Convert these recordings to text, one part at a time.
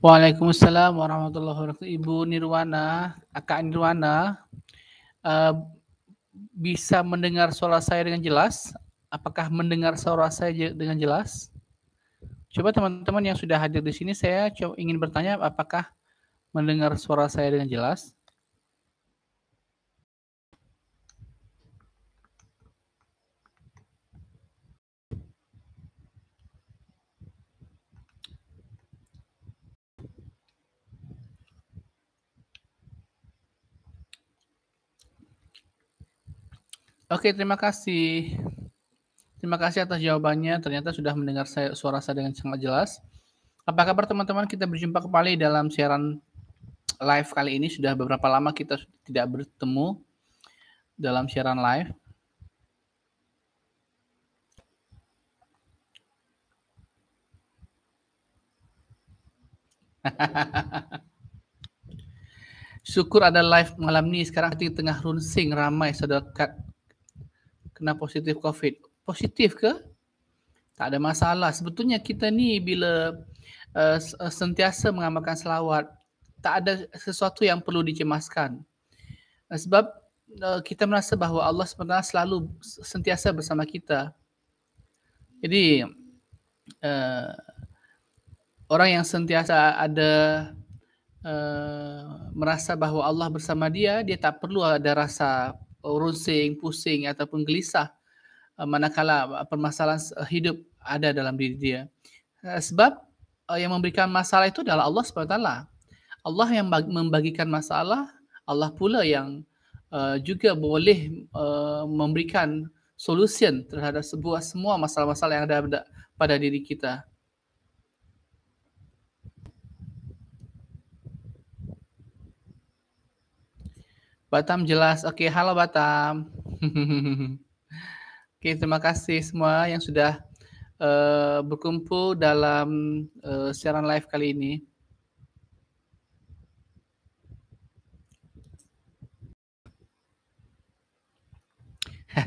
Waalaikumsalam warahmatullahi wabarakatuh. Ibu Nirwana, Kak Nirwana, uh, bisa mendengar suara saya dengan jelas? Apakah mendengar suara saya dengan jelas? Coba teman-teman yang sudah hadir di sini, saya coba ingin bertanya apakah mendengar suara saya dengan jelas? Oke, terima kasih. Terima kasih atas jawabannya. Ternyata sudah mendengar saya, suara saya dengan sangat jelas. Apa kabar teman-teman? Kita berjumpa kembali dalam siaran live kali ini. Sudah beberapa lama kita tidak bertemu dalam siaran live. Syukur ada live malam ini. Sekarang di tengah runsing ramai saudara kena positif COVID. Positif ke? Tak ada masalah. Sebetulnya kita ni bila uh, sentiasa mengamalkan selawat, tak ada sesuatu yang perlu dicemaskan. Uh, sebab uh, kita merasa bahawa Allah sebenarnya selalu sentiasa bersama kita. Jadi uh, orang yang sentiasa ada uh, merasa bahawa Allah bersama dia, dia tak perlu ada rasa Uh, runsing, pusing ataupun gelisah uh, manakala uh, permasalahan hidup ada dalam diri dia. Sebab yang memberikan masalah itu adalah Allah SWT. Allah yang membagikan masalah, Allah pula yang juga boleh memberikan solution terhadap sebuah semua masalah-masalah yang ada pada diri kita. Batam jelas. Oke, halo Batam. Oke, terima kasih semua yang sudah uh, berkumpul dalam uh, siaran live kali ini.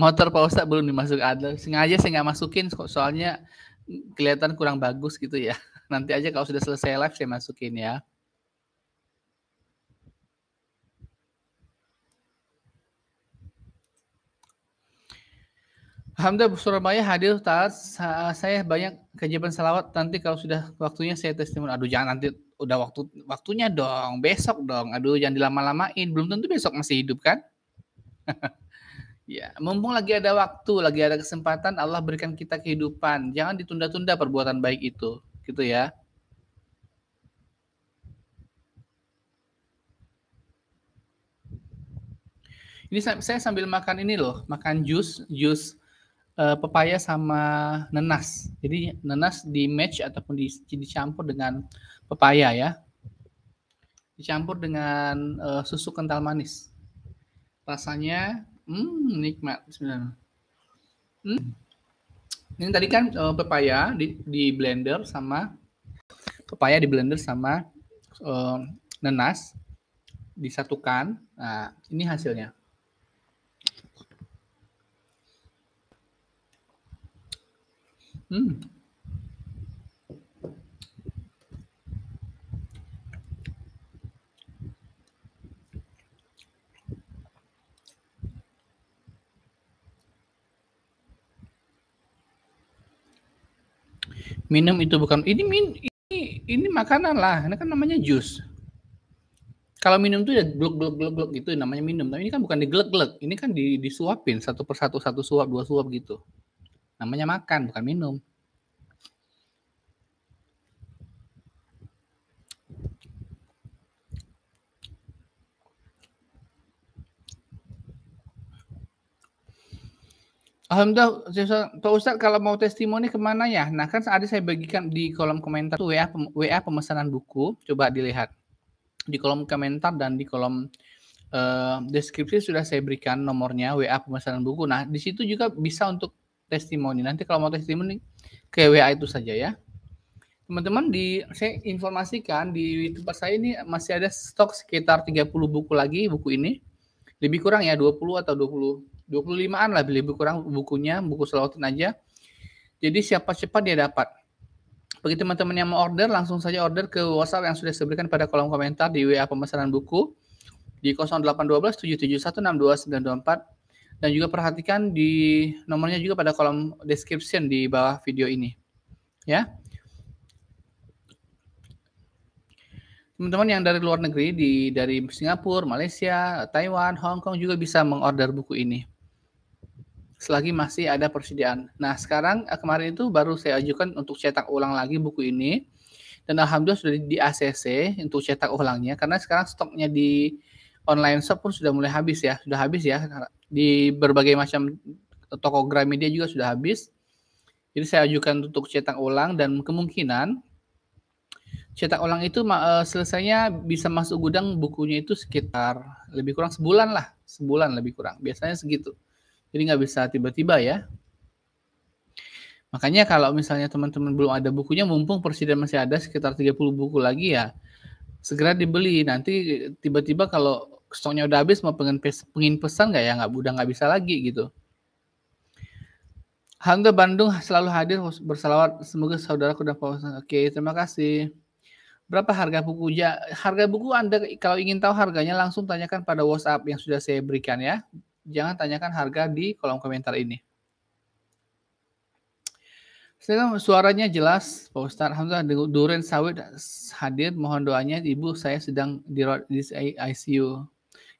Motor Pak Ustadz belum dimasuk ada. Sengaja saya nggak masukin soalnya kelihatan kurang bagus gitu ya. Nanti aja kalau sudah selesai live saya masukin ya. Alhamdulillah Surabaya hadir Ustaz. saya banyak kejiban salawat nanti kalau sudah waktunya saya testimoni. Aduh jangan nanti udah waktu waktunya dong besok dong. Aduh jangan dilama-lamain belum tentu besok masih hidup kan? ya mumpung lagi ada waktu lagi ada kesempatan Allah berikan kita kehidupan jangan ditunda-tunda perbuatan baik itu gitu ya. Ini saya sambil makan ini loh, makan jus, jus uh, pepaya sama nenas. Jadi nenas di match ataupun dicampur dengan pepaya ya. Dicampur dengan uh, susu kental manis. Rasanya hmm nikmat sebenarnya. Hmm. Ini tadi kan uh, pepaya di, di blender sama pepaya di blender sama uh, nenas disatukan. Nah, ini hasilnya. Hmm. Minum itu bukan ini min ini ini makanan lah. Ini kan namanya jus. Kalau minum tuh ya gluk gluk gluk gluk gitu namanya minum. Tapi ini kan bukan digelek-gelek. Ini kan di, disuapin satu persatu satu suap, dua suap gitu. Namanya makan, bukan minum. Alhamdulillah, Pak Ustadz kalau mau testimoni kemana ya? Nah kan ada saya bagikan di kolom komentar itu ya, WA, WA pemesanan buku, coba dilihat di kolom komentar dan di kolom uh, deskripsi sudah saya berikan nomornya WA pemesanan buku. Nah di situ juga bisa untuk testimoni. Nanti kalau mau testimoni ke WA itu saja ya. Teman-teman di saya informasikan di tempat saya ini masih ada stok sekitar 30 buku lagi buku ini. Lebih kurang ya 20 atau 20 25-an lah lebih kurang bukunya, buku selawatin aja. Jadi siapa cepat dia dapat. Bagi teman-teman yang mau order, langsung saja order ke WhatsApp yang sudah saya berikan pada kolom komentar di WA pemesanan buku di 0812 771 dan juga perhatikan di nomornya juga pada kolom description di bawah video ini. Ya. Teman-teman yang dari luar negeri di dari Singapura, Malaysia, Taiwan, Hong Kong juga bisa mengorder buku ini. Selagi masih ada persediaan. Nah, sekarang eh, kemarin itu baru saya ajukan untuk cetak ulang lagi buku ini. Dan alhamdulillah sudah di ACC untuk cetak ulangnya karena sekarang stoknya di online shop pun sudah mulai habis ya, sudah habis ya di berbagai macam toko Gramedia juga sudah habis. Jadi saya ajukan untuk cetak ulang dan kemungkinan cetak ulang itu eh, selesainya bisa masuk gudang bukunya itu sekitar lebih kurang sebulan lah, sebulan lebih kurang. Biasanya segitu. Jadi nggak bisa tiba-tiba ya. Makanya kalau misalnya teman-teman belum ada bukunya, mumpung presiden masih ada sekitar 30 buku lagi ya, segera dibeli. Nanti tiba-tiba kalau stoknya udah habis mau pengen pengen pesan nggak ya nggak udah nggak bisa lagi gitu. Hangga Bandung selalu hadir bersalawat semoga saudaraku dan pawasan. Oke terima kasih. Berapa harga buku? Ya, harga buku Anda kalau ingin tahu harganya langsung tanyakan pada WhatsApp yang sudah saya berikan ya. Jangan tanyakan harga di kolom komentar ini. Sekarang suaranya jelas, Pak Ustadz Alhamdulillah, Duren Sawit hadir. Mohon doanya, Ibu saya sedang di ICU.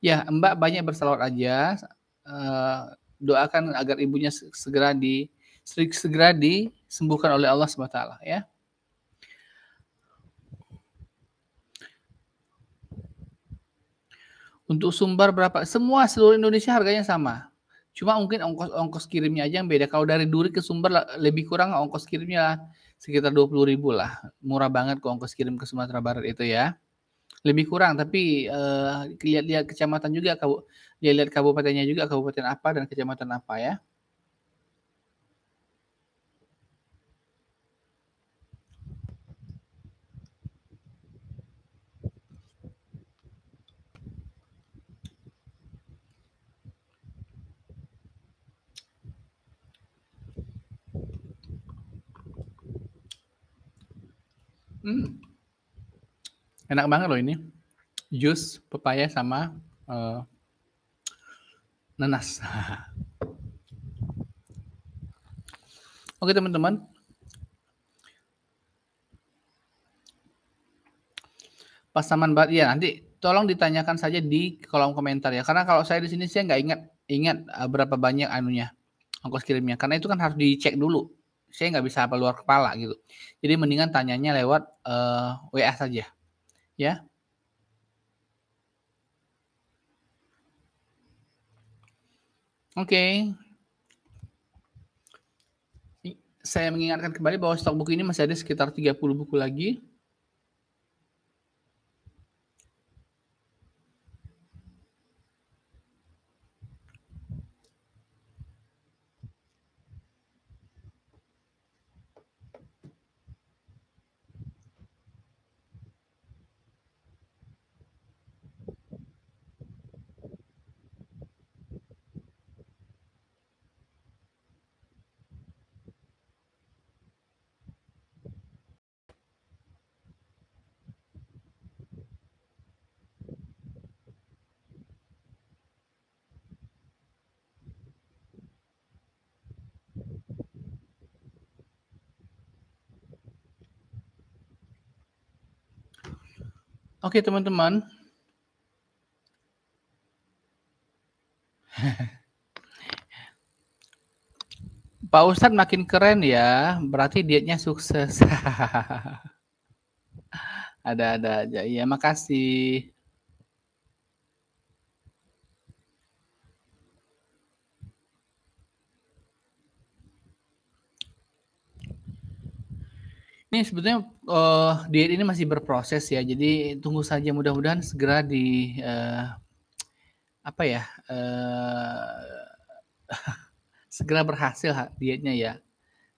Ya, Mbak banyak bersalawat aja. Uh, doakan agar ibunya segera di segera disembuhkan oleh Allah SWT ya. Untuk sumber berapa? Semua seluruh Indonesia harganya sama. Cuma mungkin ongkos-ongkos kirimnya aja yang beda. Kalau dari Duri ke Sumber lebih kurang ongkos kirimnya lah sekitar 20 ribu lah. Murah banget kok ongkos kirim ke Sumatera Barat itu ya lebih kurang tapi uh, lihat-lihat kecamatan juga kau lihat-lihat kabupatennya juga kabupaten apa dan kecamatan apa ya Hmm. Enak banget loh ini. Jus pepaya sama uh, nanas. Oke teman-teman. Pasaman banget ya nanti tolong ditanyakan saja di kolom komentar ya karena kalau saya di sini saya nggak ingat ingat eh, berapa banyak anunya ongkos kirimnya karena itu kan harus dicek dulu saya nggak bisa apa luar kepala gitu jadi mendingan tanyanya lewat uh, eh, WA saja Ya. Oke. Okay. Saya mengingatkan kembali bahwa stok buku ini masih ada sekitar 30 buku lagi. Oke, teman-teman. Pak Ustadz makin keren ya, berarti dietnya sukses. Ada-ada aja. Iya, makasih. Ini sebetulnya uh, diet ini masih berproses ya. Jadi tunggu saja mudah-mudahan segera di uh, apa ya? Uh, segera berhasil ha, dietnya ya.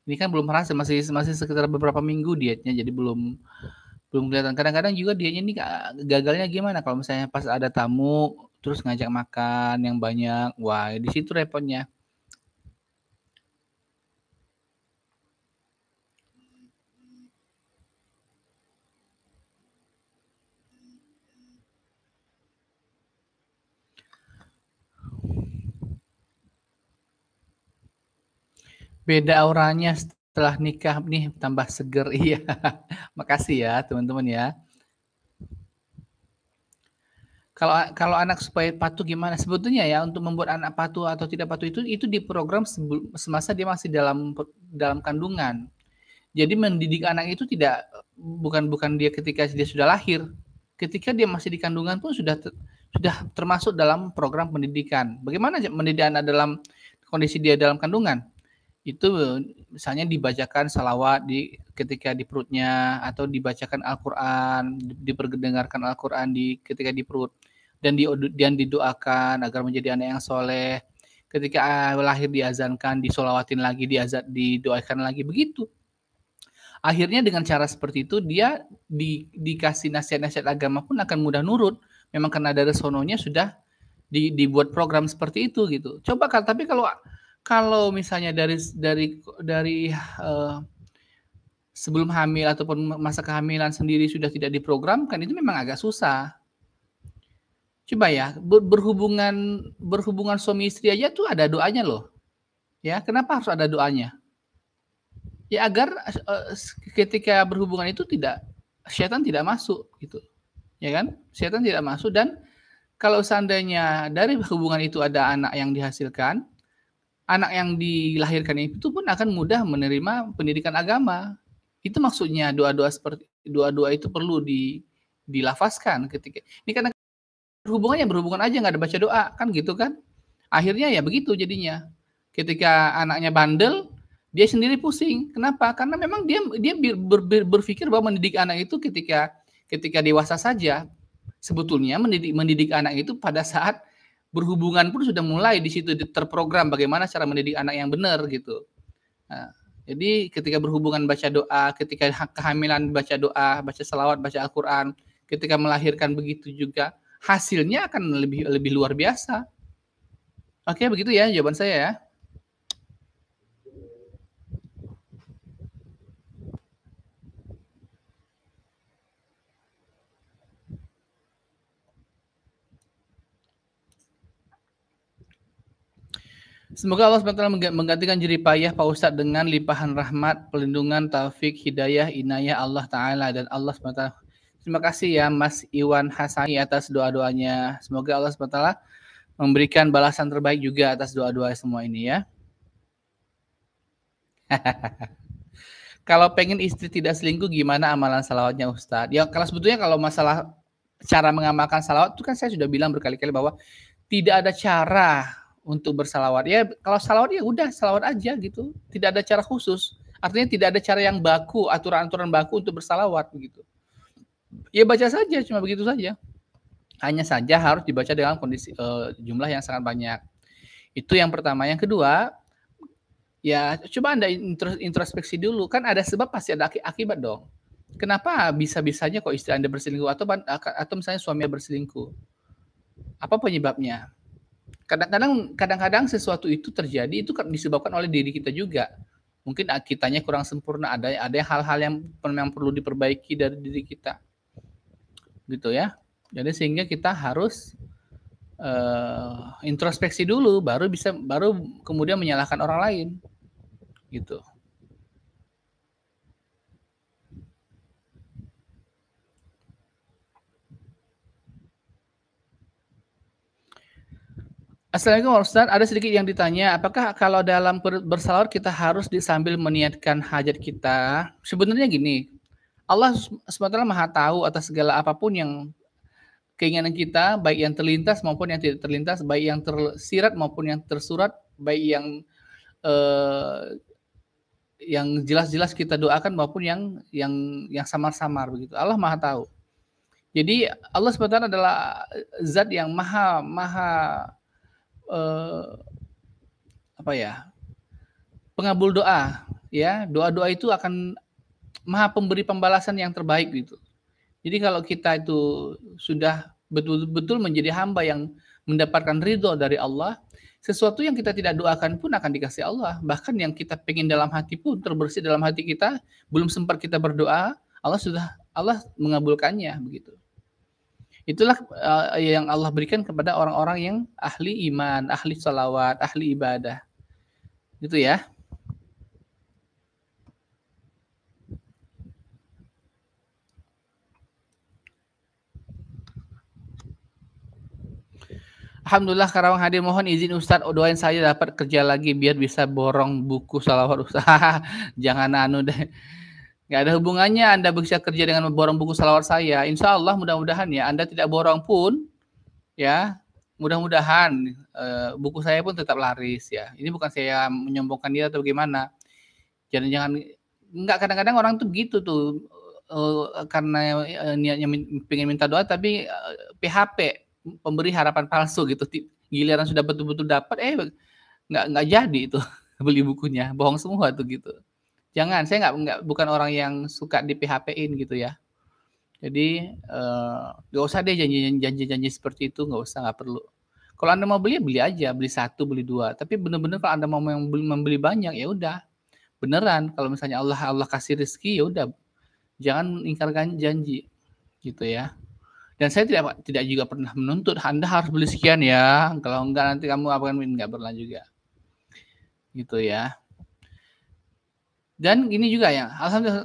Ini kan belum berhasil, masih masih sekitar beberapa minggu dietnya, jadi belum belum kelihatan. Kadang-kadang juga dietnya ini gagalnya gimana? Kalau misalnya pas ada tamu terus ngajak makan yang banyak, wah di situ repotnya. Beda auranya setelah nikah nih tambah seger. Iya. Makasih ya teman-teman ya. Kalau kalau anak supaya patuh gimana? Sebetulnya ya untuk membuat anak patuh atau tidak patuh itu itu diprogram semasa dia masih dalam dalam kandungan. Jadi mendidik anak itu tidak bukan bukan dia ketika dia sudah lahir, ketika dia masih di kandungan pun sudah ter, sudah termasuk dalam program pendidikan. Bagaimana mendidik anak dalam kondisi dia dalam kandungan? itu misalnya dibacakan salawat di ketika di perutnya atau dibacakan Al-Qur'an, diperdengarkan Al-Qur'an di ketika di perut dan di dan didoakan agar menjadi anak yang soleh. Ketika ah, lahir diazankan, disolawatin lagi, diazat, didoakan lagi begitu. Akhirnya dengan cara seperti itu dia di, dikasih nasihat-nasihat agama pun akan mudah nurut. Memang karena ada sononya sudah di, dibuat program seperti itu gitu. Coba kan tapi kalau kalau misalnya dari dari dari uh, sebelum hamil ataupun masa kehamilan sendiri sudah tidak diprogramkan itu memang agak susah. Coba ya, berhubungan berhubungan suami istri aja tuh ada doanya loh. Ya, kenapa harus ada doanya? Ya agar uh, ketika berhubungan itu tidak setan tidak masuk gitu. Ya kan? Setan tidak masuk dan kalau seandainya dari hubungan itu ada anak yang dihasilkan, anak yang dilahirkan itu pun akan mudah menerima pendidikan agama. Itu maksudnya doa-doa seperti doa-doa itu perlu di dilafaskan ketika ini karena berhubungannya berhubungan aja nggak ada baca doa kan gitu kan akhirnya ya begitu jadinya ketika anaknya bandel dia sendiri pusing kenapa karena memang dia dia ber, ber, berpikir bahwa mendidik anak itu ketika ketika dewasa saja sebetulnya mendidik mendidik anak itu pada saat berhubungan pun sudah mulai di situ terprogram bagaimana cara mendidik anak yang benar gitu. Nah, jadi ketika berhubungan baca doa, ketika kehamilan baca doa, baca selawat, baca Al-Quran, ketika melahirkan begitu juga hasilnya akan lebih lebih luar biasa. Oke begitu ya jawaban saya ya. Semoga Allah SWT menggantikan jerih payah Pak Ustadz dengan limpahan rahmat, pelindungan, taufik, hidayah, inayah Allah Ta'ala dan Allah SWT. Terima kasih ya Mas Iwan Hasani atas doa-doanya. Semoga Allah SWT memberikan balasan terbaik juga atas doa-doa semua ini ya. kalau pengen istri tidak selingkuh gimana amalan salawatnya Ustadz? Ya kalau sebetulnya kalau masalah cara mengamalkan salawat itu kan saya sudah bilang berkali-kali bahwa tidak ada cara untuk bersalawat ya kalau salawat ya udah salawat aja gitu tidak ada cara khusus artinya tidak ada cara yang baku aturan-aturan baku untuk bersalawat begitu ya baca saja cuma begitu saja hanya saja harus dibaca dengan kondisi uh, jumlah yang sangat banyak itu yang pertama yang kedua ya coba anda introspeksi dulu kan ada sebab pasti ada akibat dong kenapa bisa-bisanya kok istri Anda berselingkuh atau atau misalnya suami berselingkuh? Apa penyebabnya? kadang-kadang kadang-kadang sesuatu itu terjadi itu kan disebabkan oleh diri kita juga mungkin kitanya kurang sempurna ada ada hal-hal yang memang perlu diperbaiki dari diri kita gitu ya jadi sehingga kita harus uh, introspeksi dulu baru bisa baru kemudian menyalahkan orang lain gitu Assalamualaikum Warahmatullahi Ustaz, ada sedikit yang ditanya, apakah kalau dalam bersalawat kita harus disambil meniatkan hajat kita? Sebenarnya gini, Allah SWT maha tahu atas segala apapun yang keinginan kita, baik yang terlintas maupun yang tidak terlintas, baik yang tersirat maupun yang tersurat, baik yang eh, yang jelas-jelas kita doakan maupun yang yang yang samar-samar begitu. Allah maha tahu. Jadi Allah SWT adalah zat yang maha maha eh, apa ya pengabul doa ya doa doa itu akan maha pemberi pembalasan yang terbaik gitu jadi kalau kita itu sudah betul-betul menjadi hamba yang mendapatkan ridho dari Allah sesuatu yang kita tidak doakan pun akan dikasih Allah bahkan yang kita pengen dalam hati pun terbersih dalam hati kita belum sempat kita berdoa Allah sudah Allah mengabulkannya begitu Itulah uh, yang Allah berikan kepada orang-orang yang ahli iman, ahli salawat, ahli ibadah. Gitu ya. Alhamdulillah Karawang hadir mohon izin Ustadz oh, doain saya dapat kerja lagi biar bisa borong buku salawat Ustadz. Jangan anu deh. Nggak ada hubungannya Anda bisa kerja dengan borong buku salawat saya. Insya Allah mudah-mudahan ya Anda tidak borong pun ya mudah-mudahan e, buku saya pun tetap laris ya. Ini bukan saya menyombongkan dia atau gimana. Jangan-jangan nggak kadang-kadang orang tuh gitu tuh e, karena eh, niatnya pengen minta doa tapi e, PHP pemberi harapan palsu gitu. Giliran sudah betul-betul dapat eh nggak nggak jadi itu beli bukunya bohong semua tuh gitu jangan saya nggak nggak bukan orang yang suka di PHP-in gitu ya jadi eh, nggak uh, usah deh janji-janji seperti itu nggak usah nggak perlu kalau anda mau beli ya beli aja beli satu beli dua tapi bener-bener kalau anda mau membeli, membeli banyak ya udah beneran kalau misalnya Allah Allah kasih rezeki ya udah jangan ingkarkan janji gitu ya dan saya tidak tidak juga pernah menuntut anda harus beli sekian ya kalau enggak nanti kamu akan nggak berlanjut juga gitu ya dan gini juga ya, alhamdulillah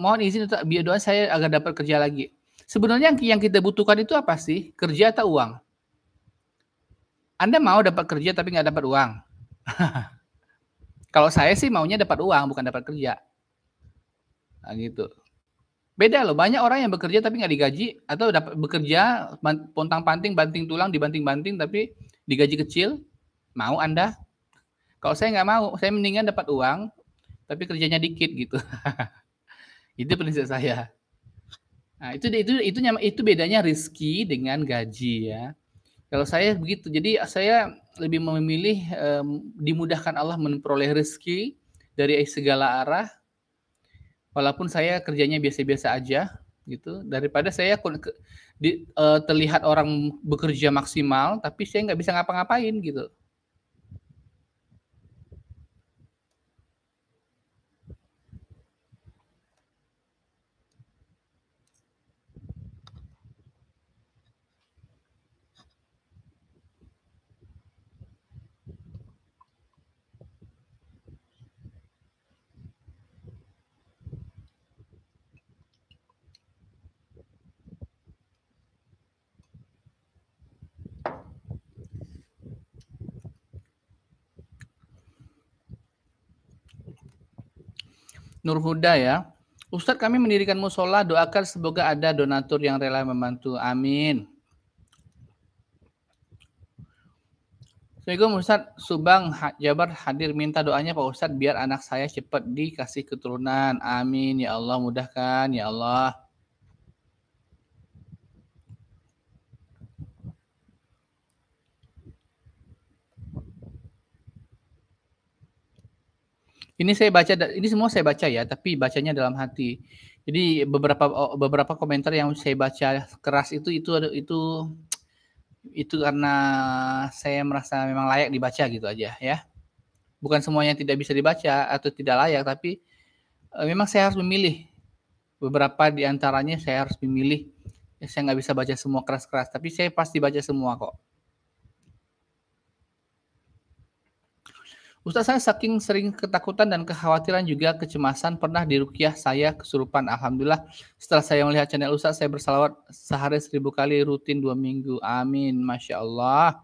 mohon izin untuk biar doa saya agar dapat kerja lagi. Sebenarnya yang kita butuhkan itu apa sih? Kerja atau uang? Anda mau dapat kerja tapi nggak dapat uang. Kalau saya sih maunya dapat uang bukan dapat kerja. Nah, gitu. Beda loh, banyak orang yang bekerja tapi nggak digaji atau dapat bekerja pontang panting, banting tulang, dibanting banting tapi digaji kecil. Mau Anda? Kalau saya nggak mau, saya mendingan dapat uang tapi kerjanya dikit gitu. itu prinsip saya. Nah, itu itu itu itu bedanya rezeki dengan gaji ya. Kalau saya begitu, jadi saya lebih memilih um, dimudahkan Allah memperoleh rezeki dari segala arah, walaupun saya kerjanya biasa-biasa aja gitu, daripada saya di, uh, terlihat orang bekerja maksimal tapi saya nggak bisa ngapa-ngapain gitu. Nur Huda ya. Ustaz kami mendirikan musola, doakan semoga ada donatur yang rela membantu. Amin. Assalamualaikum Ustaz Subang Jabar hadir minta doanya Pak Ustaz biar anak saya cepat dikasih keturunan. Amin. Ya Allah mudahkan. Ya Allah. Ini saya baca ini semua saya baca ya, tapi bacanya dalam hati. Jadi beberapa beberapa komentar yang saya baca keras itu itu itu itu karena saya merasa memang layak dibaca gitu aja ya. Bukan semuanya tidak bisa dibaca atau tidak layak, tapi e, memang saya harus memilih. Beberapa diantaranya saya harus memilih. Saya nggak bisa baca semua keras-keras, tapi saya pasti baca semua kok Ustaz saya saking sering ketakutan dan kekhawatiran juga kecemasan pernah dirukiah saya kesurupan. Alhamdulillah setelah saya melihat channel Ustaz saya bersalawat sehari seribu kali rutin dua minggu. Amin. Masya Allah.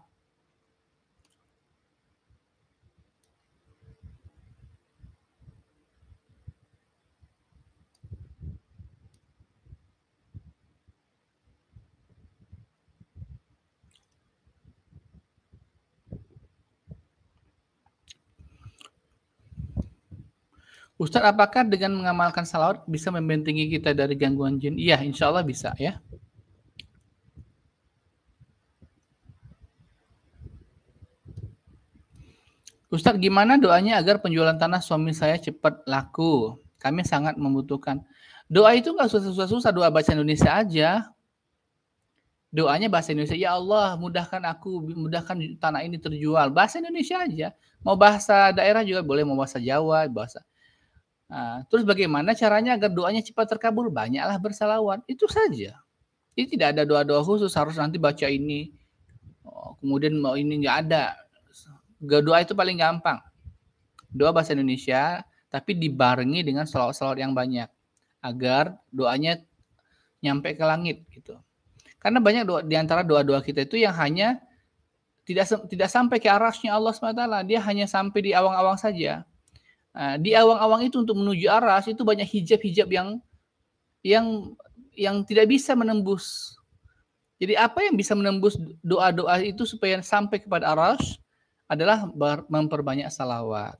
Ustaz, apakah dengan mengamalkan salawat bisa membentengi kita dari gangguan jin? Iya, insya Allah bisa ya. Ustaz, gimana doanya agar penjualan tanah suami saya cepat laku? Kami sangat membutuhkan. Doa itu nggak susah-susah, doa bahasa Indonesia aja. Doanya bahasa Indonesia, ya Allah mudahkan aku, mudahkan tanah ini terjual. Bahasa Indonesia aja. Mau bahasa daerah juga boleh, mau bahasa Jawa, bahasa Nah, terus bagaimana caranya agar doanya cepat terkabul? Banyaklah bersalawat. Itu saja. Ini tidak ada doa-doa khusus harus nanti baca ini. Oh, kemudian mau ini nggak ada. Doa itu paling gampang. Doa bahasa Indonesia tapi dibarengi dengan salawat-salawat yang banyak agar doanya nyampe ke langit gitu. Karena banyak doa, di antara doa-doa kita itu yang hanya tidak tidak sampai ke arasnya Allah SWT. Dia hanya sampai di awang-awang saja Nah, di awang-awang itu untuk menuju aras itu banyak hijab-hijab yang yang yang tidak bisa menembus. Jadi apa yang bisa menembus doa-doa itu supaya sampai kepada aras adalah memperbanyak salawat.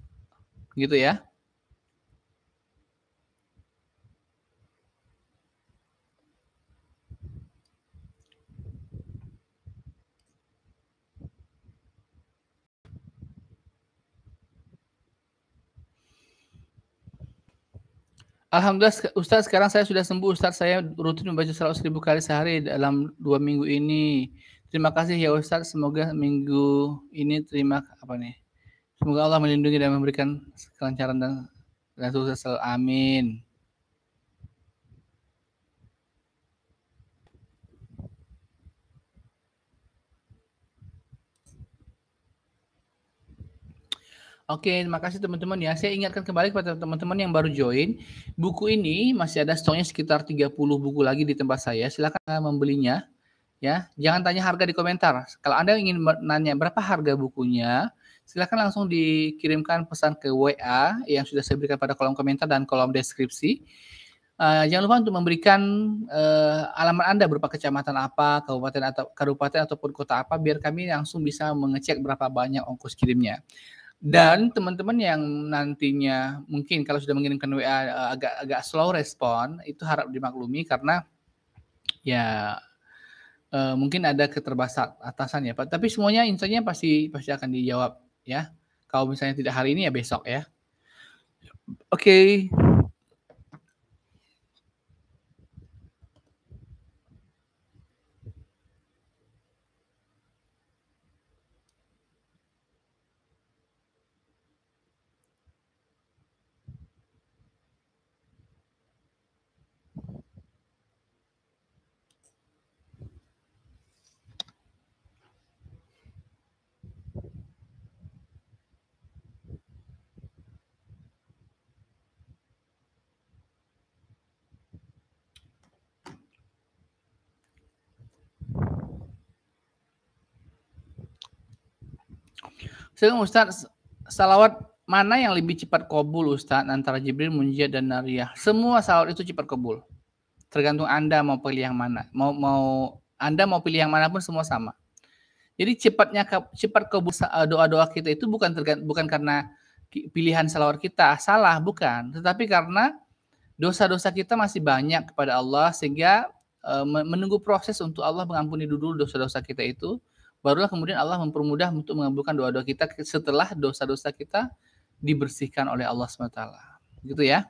Gitu ya. Alhamdulillah Ustaz sekarang saya sudah sembuh Ustaz saya rutin membaca seratus seribu kali sehari dalam dua minggu ini. Terima kasih ya Ustaz semoga minggu ini terima apa nih? Semoga Allah melindungi dan memberikan kelancaran dan dan sukses selalu. Amin. Oke, terima kasih teman-teman ya. Saya ingatkan kembali kepada teman-teman yang baru join, buku ini masih ada stoknya sekitar 30 buku lagi di tempat saya. Silahkan membelinya ya. Jangan tanya harga di komentar. Kalau Anda ingin nanya berapa harga bukunya, silahkan langsung dikirimkan pesan ke WA yang sudah saya berikan pada kolom komentar dan kolom deskripsi. Uh, jangan lupa untuk memberikan uh, alamat Anda berupa kecamatan apa, kabupaten atau kabupaten ataupun kota apa biar kami langsung bisa mengecek berapa banyak ongkos kirimnya. Dan teman-teman yang nantinya mungkin kalau sudah mengirimkan WA eh, agak agak slow respon itu harap dimaklumi karena ya uh, mungkin ada keterbatasan atasan ya Pak. Tapi semuanya insight pasti pasti akan dijawab ya. Kalau misalnya tidak hari ini ya besok ya. Oke. Okay. Sekarang Ustaz, salawat mana yang lebih cepat kabul Ustaz antara Jibril, Munjia, dan Nariyah? Semua salawat itu cepat kabul. Tergantung Anda mau pilih yang mana. Mau mau Anda mau pilih yang mana pun semua sama. Jadi cepatnya cepat kabul eh, doa-doa kita itu bukan tergant, bukan karena pilihan salawat kita salah bukan, tetapi karena dosa-dosa kita masih banyak kepada Allah sehingga eh, menunggu proses untuk Allah mengampuni dulu dosa-dosa kita itu barulah kemudian Allah mempermudah untuk mengabulkan doa-doa kita setelah dosa-dosa kita dibersihkan oleh Allah SWT. Gitu ya.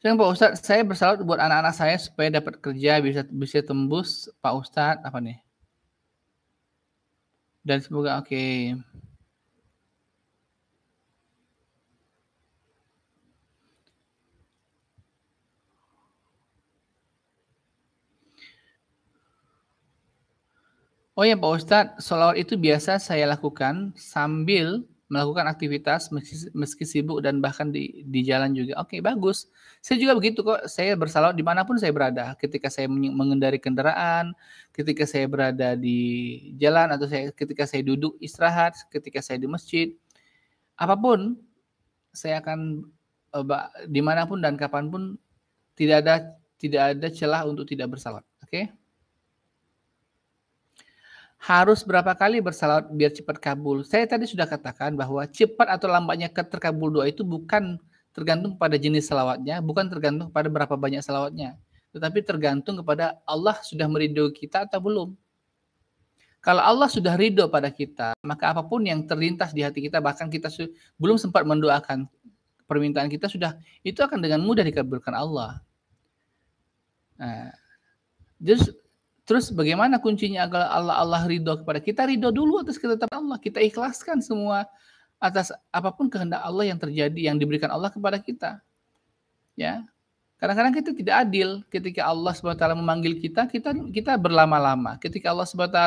Sayang Pak Ustadz, saya bersalut buat anak-anak saya supaya dapat kerja bisa bisa tembus Pak Ustadz apa nih? Dan semoga oke. Okay. Oh ya Pak Ustadz, sholawat itu biasa saya lakukan sambil melakukan aktivitas meski, meski sibuk dan bahkan di, di jalan juga. Oke, okay, bagus. Saya juga begitu kok. Saya bersalawat dimanapun saya berada. Ketika saya mengendari kendaraan, ketika saya berada di jalan atau saya ketika saya duduk istirahat, ketika saya di masjid, apapun saya akan e, dimanapun dan kapanpun tidak ada tidak ada celah untuk tidak bersalawat. Oke. Okay? harus berapa kali bersalawat biar cepat kabul? Saya tadi sudah katakan bahwa cepat atau lambatnya terkabul doa itu bukan tergantung pada jenis salawatnya, bukan tergantung pada berapa banyak salawatnya, tetapi tergantung kepada Allah sudah meridho kita atau belum. Kalau Allah sudah ridho pada kita, maka apapun yang terlintas di hati kita, bahkan kita belum sempat mendoakan permintaan kita sudah itu akan dengan mudah dikabulkan Allah. Nah, just Terus bagaimana kuncinya agar Allah Allah ridho kepada kita? Ridho dulu atas ketetapan Allah. Kita ikhlaskan semua atas apapun kehendak Allah yang terjadi yang diberikan Allah kepada kita. Ya. Kadang-kadang kita tidak adil ketika Allah SWT memanggil kita, kita kita berlama-lama. Ketika Allah SWT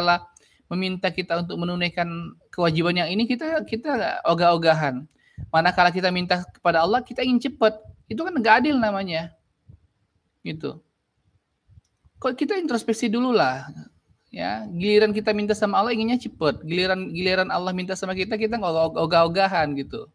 meminta kita untuk menunaikan kewajiban yang ini, kita kita ogah-ogahan. Manakala kita minta kepada Allah, kita ingin cepat. Itu kan nggak adil namanya. Gitu kok kita introspeksi dulu lah ya giliran kita minta sama Allah inginnya cepet giliran giliran Allah minta sama kita kita nggak ogah-ogahan gitu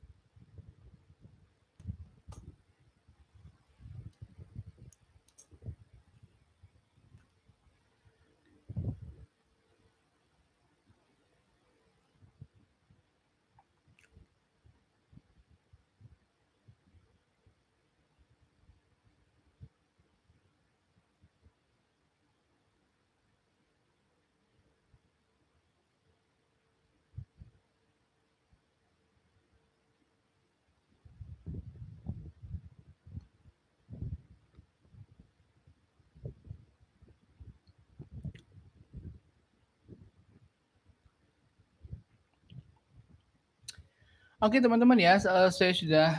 Oke teman-teman ya, eh, saya sudah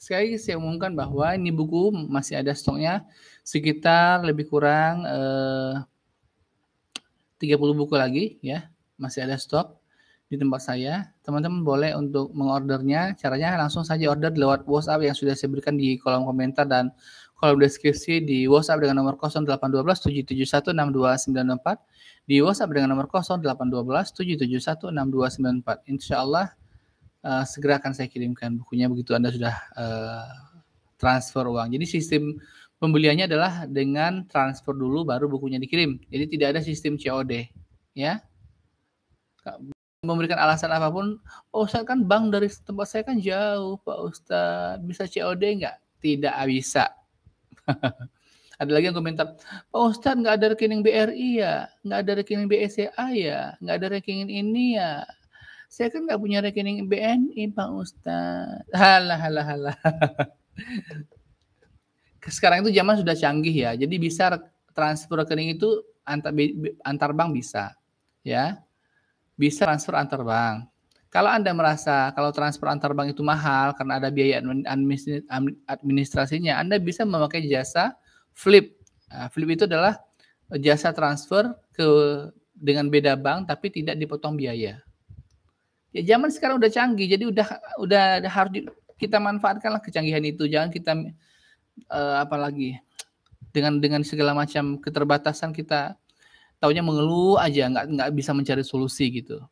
sekali saya umumkan bahwa ini buku masih ada stoknya sekitar lebih kurang eh, 30 buku lagi ya, masih ada stok di tempat saya. Teman-teman boleh untuk mengordernya, caranya langsung saja order lewat WhatsApp yang sudah saya berikan di kolom komentar dan kolom deskripsi di WhatsApp dengan nomor 0812 771 di WhatsApp dengan nomor 0812 771 Insya Allah uh, segera akan saya kirimkan bukunya begitu Anda sudah uh, transfer uang. Jadi sistem pembeliannya adalah dengan transfer dulu baru bukunya dikirim. Jadi tidak ada sistem COD, ya. Memberikan alasan apapun, oh saya kan bank dari tempat saya kan jauh, Pak Ustadz, bisa COD nggak? Tidak ah, bisa. ada lagi yang komentar, Pak Ustadz nggak ada rekening BRI ya, nggak ada rekening BSA e ya, nggak ada rekening ini ya, saya kan nggak punya rekening BNI, Pak Ustadz. Halah, halah, halah. Sekarang itu zaman sudah canggih ya. Jadi bisa transfer rekening itu antar, antar bank bisa. Ya. Bisa transfer antar bank. Kalau Anda merasa kalau transfer antar bank itu mahal karena ada biaya administrasinya, Anda bisa memakai jasa flip. Nah, flip itu adalah jasa transfer ke dengan beda bank tapi tidak dipotong biaya. Ya zaman sekarang udah canggih, jadi udah udah harus di, kita manfaatkanlah kecanggihan itu. Jangan kita uh, eh, apalagi dengan dengan segala macam keterbatasan kita taunya mengeluh aja, nggak nggak bisa mencari solusi gitu.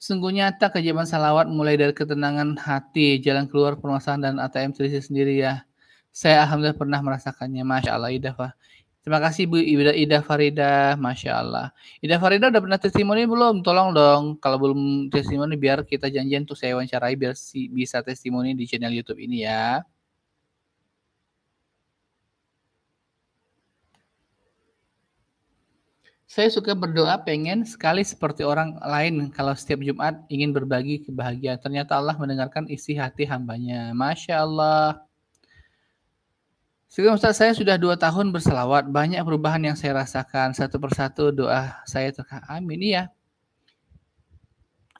Sungguh nyata kejaman salawat mulai dari ketenangan hati, jalan keluar permasalahan dan ATM selisih sendiri ya. Saya alhamdulillah pernah merasakannya. Masya Allah Ida Fa. Terima kasih Bu Ida, Ida Farida, Masya Allah. Ida Farida udah pernah testimoni belum? Tolong dong, kalau belum testimoni biar kita janjian tuh saya wawancarai biar si, bisa testimoni di channel YouTube ini ya. Saya suka berdoa pengen sekali seperti orang lain kalau setiap Jumat ingin berbagi kebahagiaan. Ternyata Allah mendengarkan isi hati hambanya. Masya Allah. Sekarang Ustaz, saya sudah dua tahun berselawat. Banyak perubahan yang saya rasakan. Satu persatu doa saya terkait. Amin. ya.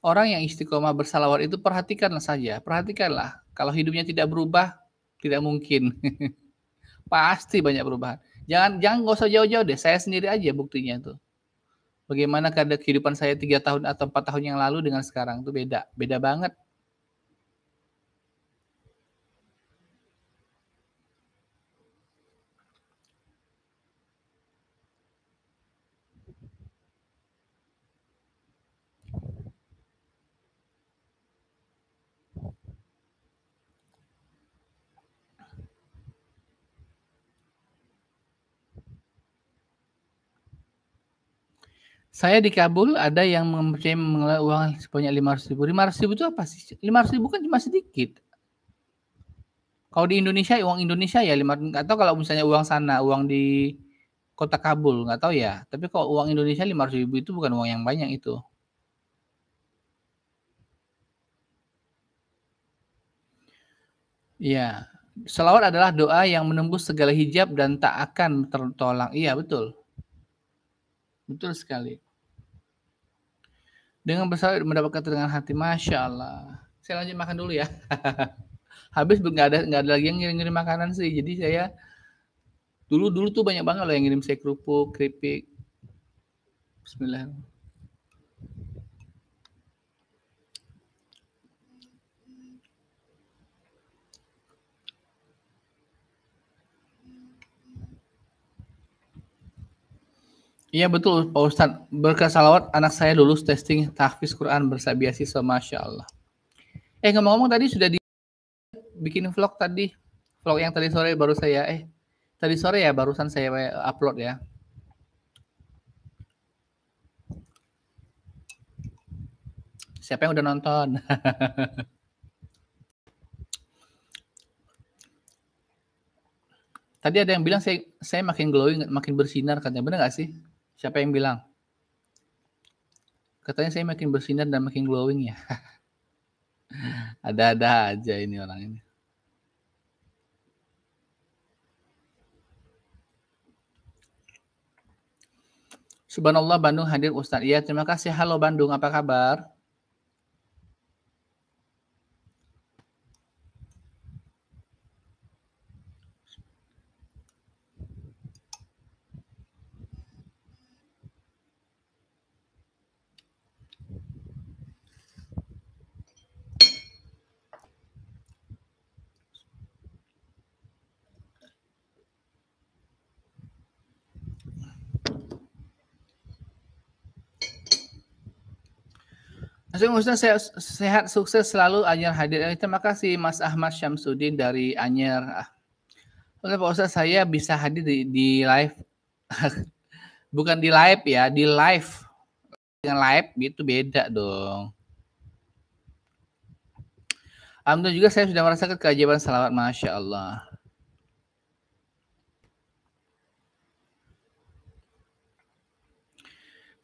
Orang yang istiqomah bersalawat itu perhatikanlah saja. Perhatikanlah. Kalau hidupnya tidak berubah, tidak mungkin. Pasti banyak perubahan. Jangan jangan nggak usah jauh-jauh deh. Saya sendiri aja buktinya tuh. Bagaimana keadaan kehidupan saya tiga tahun atau empat tahun yang lalu dengan sekarang tuh beda, beda banget. Saya di Kabul ada yang mempercayai mengelola uang sebanyak 500 ribu. 500 ribu itu apa sih? 500 ribu kan cuma sedikit. Kalau di Indonesia, uang Indonesia ya 500 atau kalau misalnya uang sana, uang di kota Kabul, nggak tahu ya. Tapi kalau uang Indonesia 500 ribu itu bukan uang yang banyak itu. Ya, Selawat adalah doa yang menembus segala hijab dan tak akan tertolak. Iya, betul. Betul sekali. Dengan besar mendapatkan dengan hati, masya Allah. Saya lanjut makan dulu ya. Habis nggak ada nggak ada lagi yang ngirim-ngirim makanan sih. Jadi saya dulu dulu tuh banyak banget loh yang ngirim saya kerupuk, keripik. Bismillahirrahmanirrahim. Iya betul Pak Ustadz. berkas salawat anak saya lulus testing tahfiz Quran siswa Masya Allah. Eh ngomong-ngomong tadi sudah dibikin vlog tadi. Vlog yang tadi sore baru saya eh tadi sore ya barusan saya eh, upload ya. Siapa yang udah nonton? tadi ada yang bilang saya saya makin glowing, makin bersinar katanya. Benar gak sih? Siapa yang bilang? Katanya saya makin bersinar dan makin glowing ya. Ada-ada aja ini orang ini. Subhanallah Bandung hadir Ustaz. Iya, terima kasih. Halo Bandung, apa kabar? Maksudnya, sehat, sehat sukses selalu Anyer hadir. Terima kasih Mas Ahmad Syamsuddin dari Anyer. Ah. Oleh Pak Ustaz saya bisa hadir di, di live bukan di live ya, di live dengan live itu beda dong. Alhamdulillah juga saya sudah merasakan keajaiban salawat Masya Allah.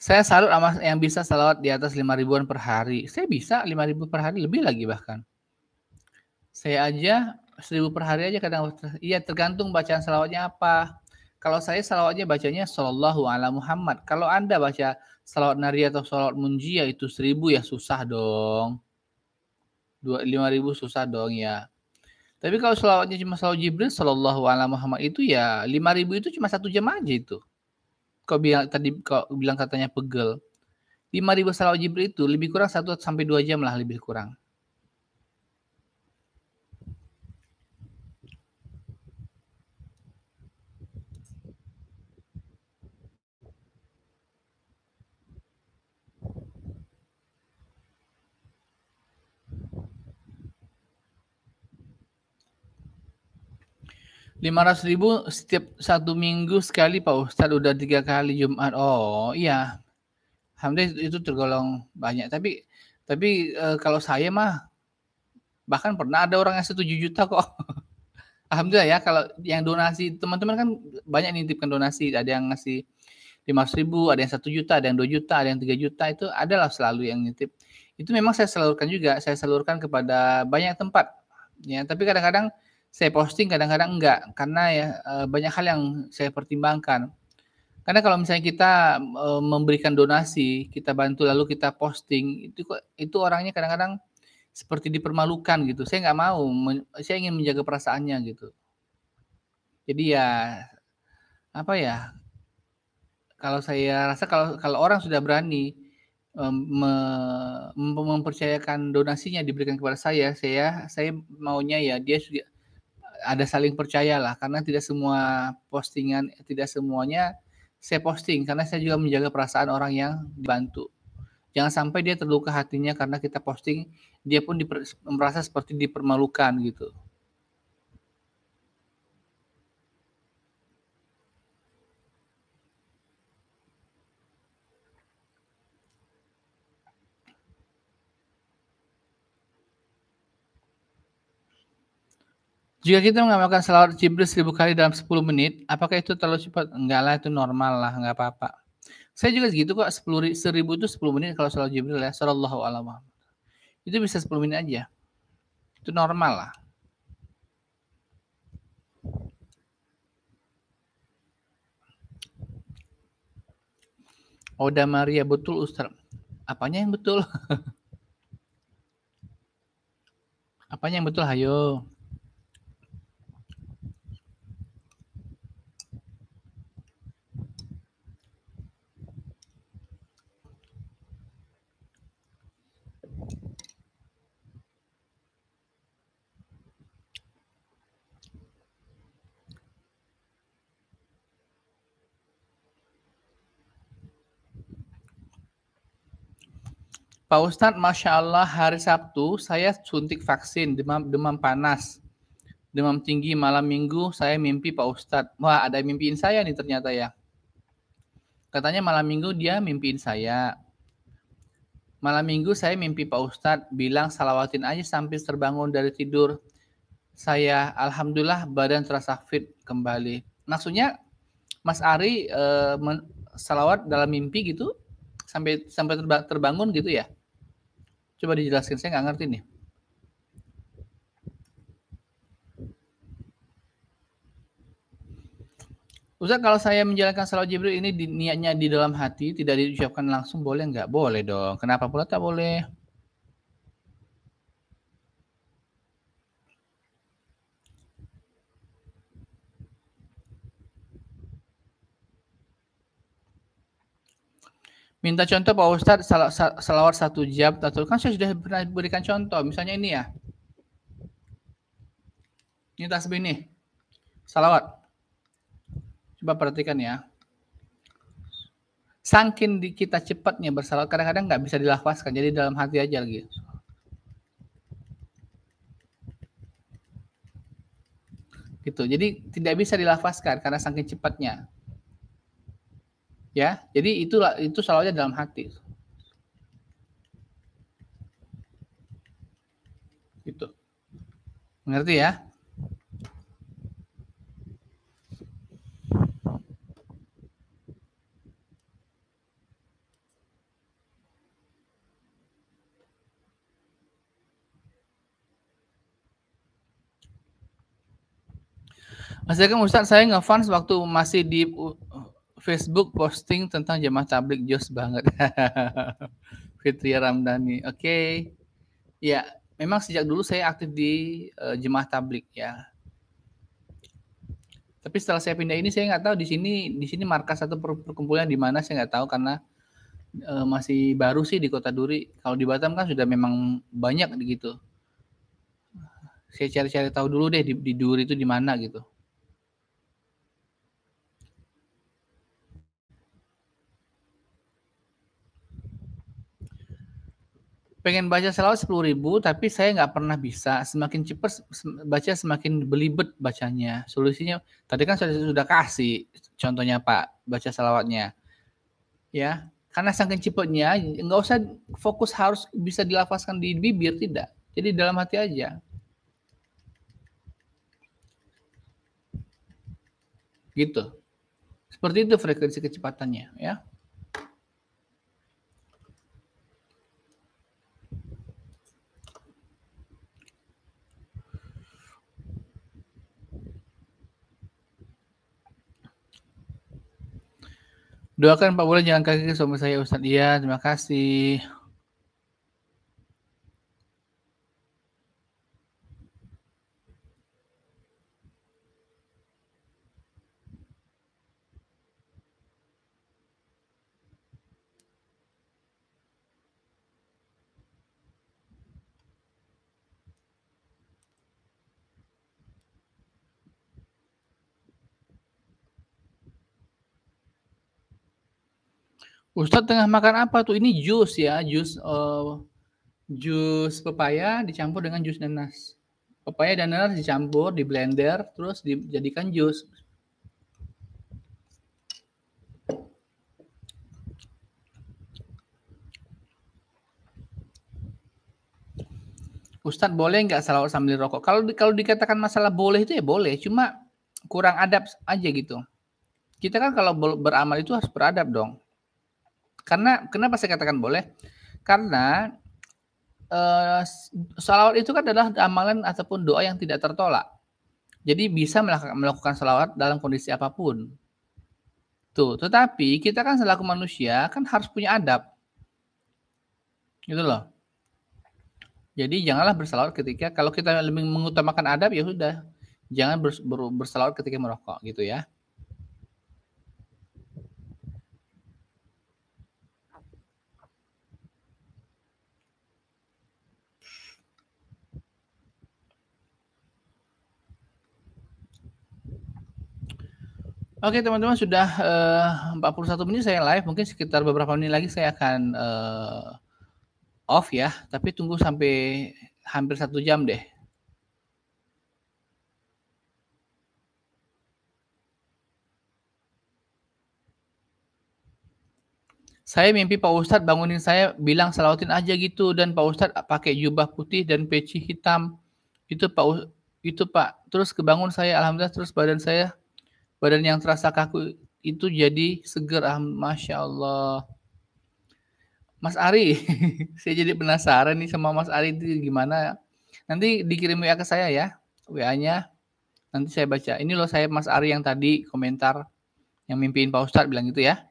Saya salut sama yang bisa salawat di atas lima ribuan per hari. Saya bisa lima ribu per hari, lebih lagi bahkan. Saya aja seribu per hari aja kadang iya tergantung bacaan salawatnya apa. Kalau saya salawatnya bacanya Sallallahu ala Muhammad. Kalau Anda baca salawat nari atau salawat munjia itu seribu ya susah dong. Lima Dua, ribu susah dong ya. Tapi kalau salawatnya cuma salawat Jibril Sallallahu ala Muhammad itu ya lima ribu itu cuma satu jam aja itu kau bilang tadi kau bilang katanya pegel. 5000 salawat Jibril itu lebih kurang 1 sampai 2 jam lah lebih kurang. 500 ribu setiap satu minggu sekali Pak Ustadz udah tiga kali Jumat. Oh iya, alhamdulillah itu tergolong banyak. Tapi tapi e, kalau saya mah bahkan pernah ada orang yang setuju juta kok. alhamdulillah ya kalau yang donasi teman-teman kan banyak nitipkan donasi. Ada yang ngasih 500 ribu, ada yang satu juta, ada yang 2 juta, ada yang tiga juta. Itu adalah selalu yang nitip. Itu memang saya salurkan juga. Saya salurkan kepada banyak tempat. Ya, tapi kadang-kadang saya posting kadang-kadang enggak karena ya eh, banyak hal yang saya pertimbangkan. Karena kalau misalnya kita eh, memberikan donasi, kita bantu lalu kita posting, itu itu orangnya kadang-kadang seperti dipermalukan gitu. Saya nggak mau, saya ingin menjaga perasaannya gitu. Jadi ya apa ya? Kalau saya rasa kalau kalau orang sudah berani eh, mempercayakan donasinya diberikan kepada saya, saya saya maunya ya dia sudah ada saling percaya lah karena tidak semua postingan tidak semuanya saya posting karena saya juga menjaga perasaan orang yang dibantu. Jangan sampai dia terluka hatinya karena kita posting dia pun merasa seperti dipermalukan gitu. Jika kita mengamalkan salawat Jibril seribu kali dalam sepuluh menit, apakah itu terlalu cepat? Enggak lah, itu normal lah, enggak apa-apa. Saya juga segitu kok, sepuluh seribu itu sepuluh menit kalau salawat Jibril ya, sallallahu alaihi Itu bisa sepuluh menit aja. Itu normal lah. Oda oh, Maria betul Ustaz. Apanya yang betul? Apanya yang betul? Hayo. Pak Ustadz, Masya Allah hari Sabtu saya suntik vaksin demam, demam panas. Demam tinggi malam minggu saya mimpi Pak Ustadz. Wah ada mimpiin saya nih ternyata ya. Katanya malam minggu dia mimpiin saya. Malam minggu saya mimpi Pak Ustadz bilang salawatin aja sampai terbangun dari tidur. Saya alhamdulillah badan terasa fit kembali. Maksudnya Mas Ari eh, salawat dalam mimpi gitu sampai sampai terbangun gitu ya? Coba dijelaskan, saya nggak ngerti nih. Ustaz kalau saya menjalankan salat Jibril ini niatnya di dalam hati, tidak diucapkan langsung boleh nggak? Boleh dong. Kenapa pula tak boleh? Minta contoh Pak Ustadz sel selawat satu jam atau kan saya sudah pernah berikan contoh. Misalnya ini ya. Ini tasbih nih. Salawat. Coba perhatikan ya. Sangkin di kita cepatnya bersalawat kadang-kadang nggak bisa dilafaskan. Jadi dalam hati aja lagi. Gitu. Jadi tidak bisa dilafaskan karena sangkin cepatnya. Ya, jadi itulah itu salahnya dalam hati. Itu, Mengerti ya? Mas Dekan Ustaz, saya ngefans waktu masih di Facebook posting tentang jemaah tablik jos banget. Fitria Ramdhani. Oke. Okay. Ya, memang sejak dulu saya aktif di uh, jemaah tablik ya. Tapi setelah saya pindah ini saya nggak tahu di sini di sini markas atau perkumpulan di mana saya nggak tahu karena uh, masih baru sih di Kota Duri. Kalau di Batam kan sudah memang banyak gitu. Saya cari-cari tahu dulu deh di, di Duri itu di mana gitu. pengen baca selawat sepuluh ribu tapi saya nggak pernah bisa semakin cepat baca semakin belibet bacanya solusinya tadi kan sudah sudah kasih contohnya pak baca selawatnya ya karena saking cepatnya nggak usah fokus harus bisa dilafaskan di bibir tidak jadi dalam hati aja gitu seperti itu frekuensi kecepatannya ya Doakan Pak Bulan jalan kaki suami saya Ustaz Iya. Terima kasih. Ustad tengah makan apa tuh? Ini jus ya, jus uh, jus pepaya dicampur dengan jus nanas. Pepaya dan nanas dicampur di blender terus dijadikan jus. Ustad boleh nggak salawat sambil rokok? Kalau kalau dikatakan masalah boleh itu ya boleh, cuma kurang adab aja gitu. Kita kan kalau beramal itu harus beradab dong. Karena kenapa saya katakan boleh? Karena uh, salawat itu kan adalah amalan ataupun doa yang tidak tertolak. Jadi bisa melakukan salawat dalam kondisi apapun. Tuh, tetapi kita kan selaku manusia kan harus punya adab. Gitu loh. Jadi janganlah bersalawat ketika kalau kita lebih mengutamakan adab ya sudah. Jangan bersalawat ketika merokok gitu ya. Oke teman-teman sudah eh, uh, 41 menit saya live, mungkin sekitar beberapa menit lagi saya akan uh, off ya, tapi tunggu sampai hampir satu jam deh. Saya mimpi Pak Ustadz bangunin saya bilang salawatin aja gitu dan Pak Ustadz pakai jubah putih dan peci hitam. Itu Pak itu Pak terus kebangun saya alhamdulillah terus badan saya Badan yang terasa kaku itu jadi seger. Ah, Masya Allah. Mas Ari, saya jadi penasaran nih sama Mas Ari itu gimana. Nanti dikirim WA ke saya ya, WA-nya. Nanti saya baca. Ini loh saya Mas Ari yang tadi komentar yang mimpiin Pak Ustadz bilang gitu ya.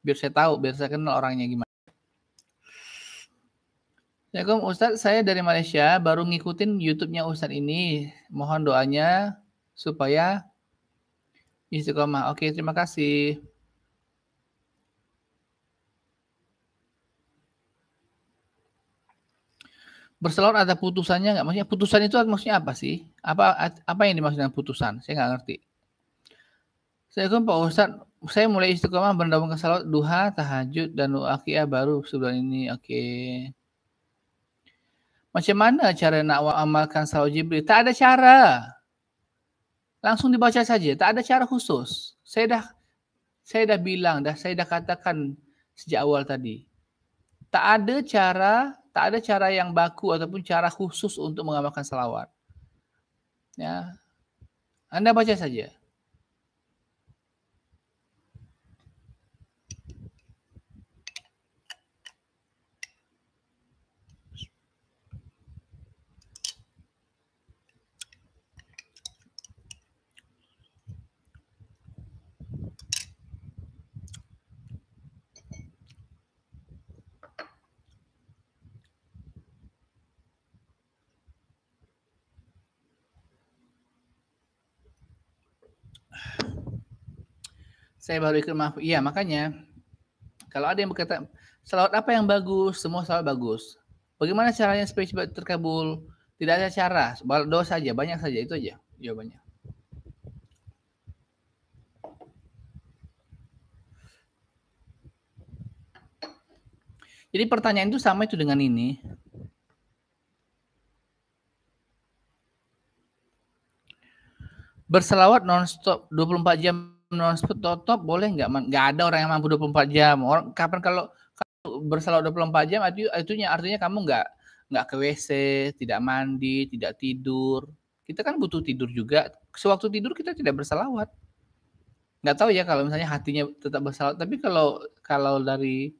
Biar saya tahu, biar saya kenal orangnya gimana. Assalamualaikum Ustadz, saya dari Malaysia baru ngikutin YouTube-nya Ustadz ini. Mohon doanya supaya Istiqomah. Oke, terima kasih. Berselor ada putusannya nggak? Maksudnya putusan itu maksudnya apa sih? Apa apa yang dimaksud dengan putusan? Saya nggak ngerti. Saya kan Pak Ustadz, saya mulai istiqomah berdoa ke salawat duha, tahajud, dan wakiyah baru sebulan ini. Oke. Okay. Macam mana cara nak amalkan salawat Jibril? Tak ada cara. langsung dibaca saja tak ada cara khusus saya dah saya dah bilang dah saya dah katakan sejak awal tadi tak ada cara tak ada cara yang baku ataupun cara khusus untuk mengamalkan selawat ya anda baca saja Saya baru ikut maaf. Iya, makanya kalau ada yang berkata salawat apa yang bagus, semua salawat bagus. Bagaimana caranya supaya terkabul? Tidak ada cara, doa saja, banyak saja itu aja jawabannya. Jadi pertanyaan itu sama itu dengan ini. berselawat nonstop 24 jam nonstop top boleh nggak? Nggak ada orang yang mampu 24 jam. Orang kapan kalau, kalau berselawat 24 jam itu artinya artinya kamu nggak nggak ke WC, tidak mandi, tidak tidur. Kita kan butuh tidur juga. Sewaktu tidur kita tidak berselawat. Nggak tahu ya kalau misalnya hatinya tetap berselawat. Tapi kalau kalau dari